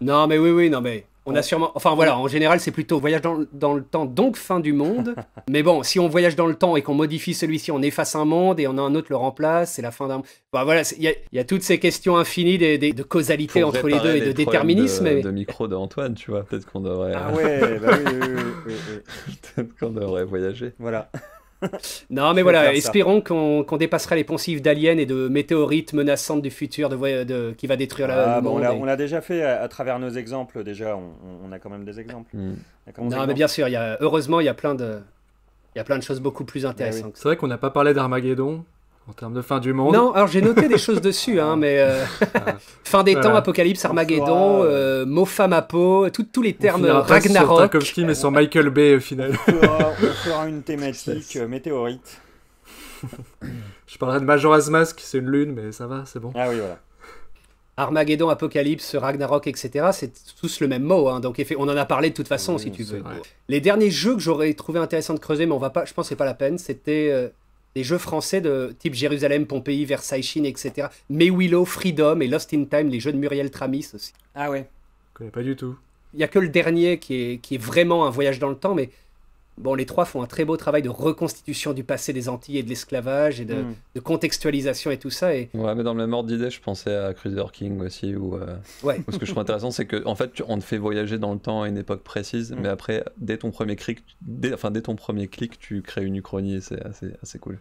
Non, mais oui, oui, non mais on a sûrement. Enfin voilà, en général, c'est plutôt voyage dans, le temps, donc fin du monde. Mais bon, si on voyage dans le temps et qu'on modifie celui-ci, on efface un monde et on a un autre le remplace, c'est la fin d'un. Bah voilà, il y, a toutes ces questions infinies de causalité entre les deux et de déterminisme. De, micro de Antoine, tu vois, peut-être qu'on devrait. Ah ouais, bah peut-être qu'on devrait voyager. Voilà. non, mais voilà, espérons qu'on dépassera les poncifs d'aliens et de météorites menaçantes du futur de, de, qui va détruire la, ah, On l'a déjà fait à, travers nos exemples, déjà, on, a quand même des exemples. Mm. Non, mais bien sûr, y a, heureusement, il y a plein de... Il y a plein de choses beaucoup plus eh intéressantes. C'est vrai qu'on n'a pas parlé d'Armageddon, en termes de fin du monde. Non, alors j'ai noté des choses dessus, hein, mais euh, fin des temps, Apocalypse, Armageddon, euh, Mapo, tous les termes on Ragnarok. Sur Tarkovsky, mais sur Michael Bay au final. On fera, une thématique euh, météorite. Je parlerai de Majora's Mask, c'est une lune, mais ça va, c'est bon. Ah oui, voilà. Armageddon, Apocalypse, Ragnarok, etc. C'est tous le même mot. Hein. donc on en a parlé de toute façon, si tu veux. Les derniers jeux que j'aurais trouvé intéressant de creuser, mais on va pas, je pense que c'est pas la peine, c'était euh, des jeux français de type Jérusalem, Pompéi, Versailles, Chine, etc. Mais Willow, Freedom et Lost in Time, les jeux de Muriel Tramis aussi. Ah ouais. Je connais pas du tout. Il y a que le dernier qui est, qui est vraiment un voyage dans le temps, mais Bon, les trois font un très beau travail de reconstitution du passé des Antilles et de l'esclavage et de, hmm. contextualisation et tout ça. Et... Ouais, mais dans le même ordre d'idée, je pensais à Cruiser King aussi. Euh, ouais. ce que je trouve intéressant, c'est qu'en en fait, on te fait voyager dans le temps à une époque précise, hmm. mais après, dès ton premier clic, dès, enfin, dès ton premier clic, tu crées une uchronie et c'est assez, assez cool.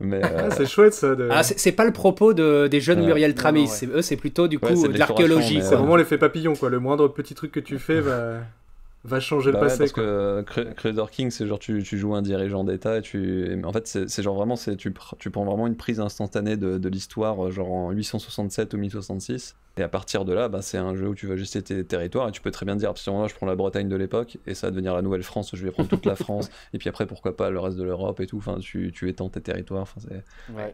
Hmm. Ah, euh, c'est chouette ça. De... Ah, c'est pas le propos des jeunes Muriel Tramis. Eux, c'est plutôt du coup de l'archéologie. C'est vraiment l'effet papillon, quoi. Le moindre petit truc que tu fais va. Bah, va changer le bah passé. Parce que euh, Crusader King, c'est genre tu, tu, joues un dirigeant d'État et tu. En fait, c'est genre vraiment, tu, tu prends vraiment une prise instantanée de l'histoire, euh, genre en 867 ou 1066. Et à partir de là, bah, c'est un jeu où tu vas gérer tes territoires et tu peux très bien dire, moment là, je prends la Bretagne de l'époque et ça va devenir la nouvelle France, je vais prendre toute la France et puis après, pourquoi pas le reste de l'Europe et tout. Enfin, tu, tu étends tes territoires. Enfin,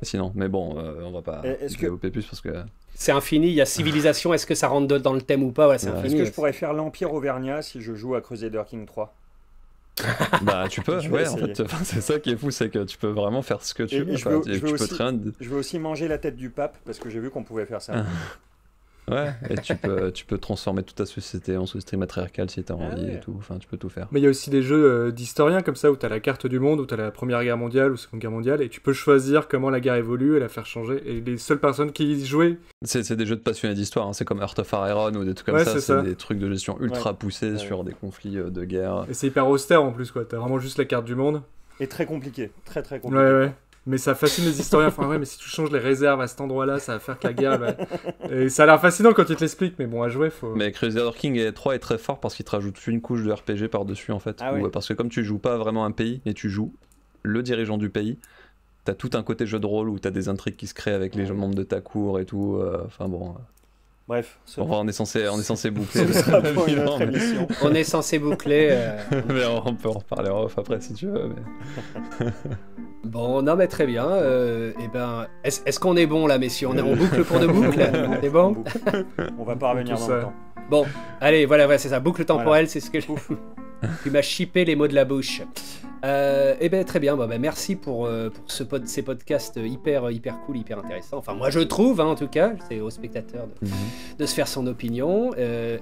Sinon, mais bon, euh, on va pas développer plus parce que. C'est infini, il y a civilisation, est-ce que ça rentre dans le thème ou pas ouais, Est-ce que je pourrais faire l'Empire Auvergnat si je joue à Crusader King 3 bah tu peux, ouais, en fait, c'est ça qui est fou, c'est que tu peux vraiment faire ce que tu veux. Je veux, aussi, manger la tête du pape parce que j'ai vu qu'on pouvait faire ça. Ouais, et tu peux, tu peux transformer toute ta société en société matriarcale si t'as envie ah et tout. Enfin, tu peux tout faire. Mais il y a aussi des jeux euh, d'historiens comme ça où tu as la carte du monde, où as la première guerre mondiale ou seconde guerre mondiale et tu peux choisir comment la guerre évolue et la faire changer. Et les seules personnes qui y jouaient. C'est des jeux de passionnés d'histoire, hein. c'est comme Heart of Iron ou des trucs comme ça. C'est des trucs de gestion ultra poussés sur des conflits euh, de guerre. Et c'est hyper austère en plus, quoi. tu as vraiment juste la carte du monde. Et très compliqué, très très compliqué mais ça fascine les historiens. Enfin, ouais, mais si tu changes les réserves à cet endroit-là, ça va faire que la guerre. Bah. Et ça a l'air fascinant quand tu te l'expliques, mais bon, à jouer, faut. Mais Crusader King 3 est très fort parce qu'il te rajoute une couche de RPG par-dessus, en fait. Ah parce que comme tu joues pas vraiment un pays, mais tu joues le dirigeant du pays, t'as tout un côté jeu de rôle où t'as des intrigues qui se créent avec les membres de ta cour et tout. Euh, enfin, bon. Euh. Bref. on est censé, on est censé boucler. On est censé boucler. Euh. mais on peut en reparler après si tu veux. bon, non mais très bien. et euh, eh ben, est-ce qu'on est bon là, messieurs on, est, en boucle pour de boucle. on est bon. On va pas revenir dans le temps. Bon, allez, voilà, c'est ça. Boucle temporelle, c'est ce que je. tu m'as chippé les mots de la bouche. Euh, eh ben très bien, ben, merci pour, euh, pour ce ces podcasts hyper euh, hyper cool, hyper intéressants. Enfin moi je trouve, hein, en tout cas, c'est au spectateurs mhm. de, se faire son opinion.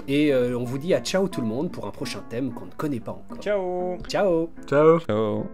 et on vous dit à ciao tout le monde pour un prochain thème qu'on ne connaît pas encore. Ciao. Ciao. Ciao. Ciao.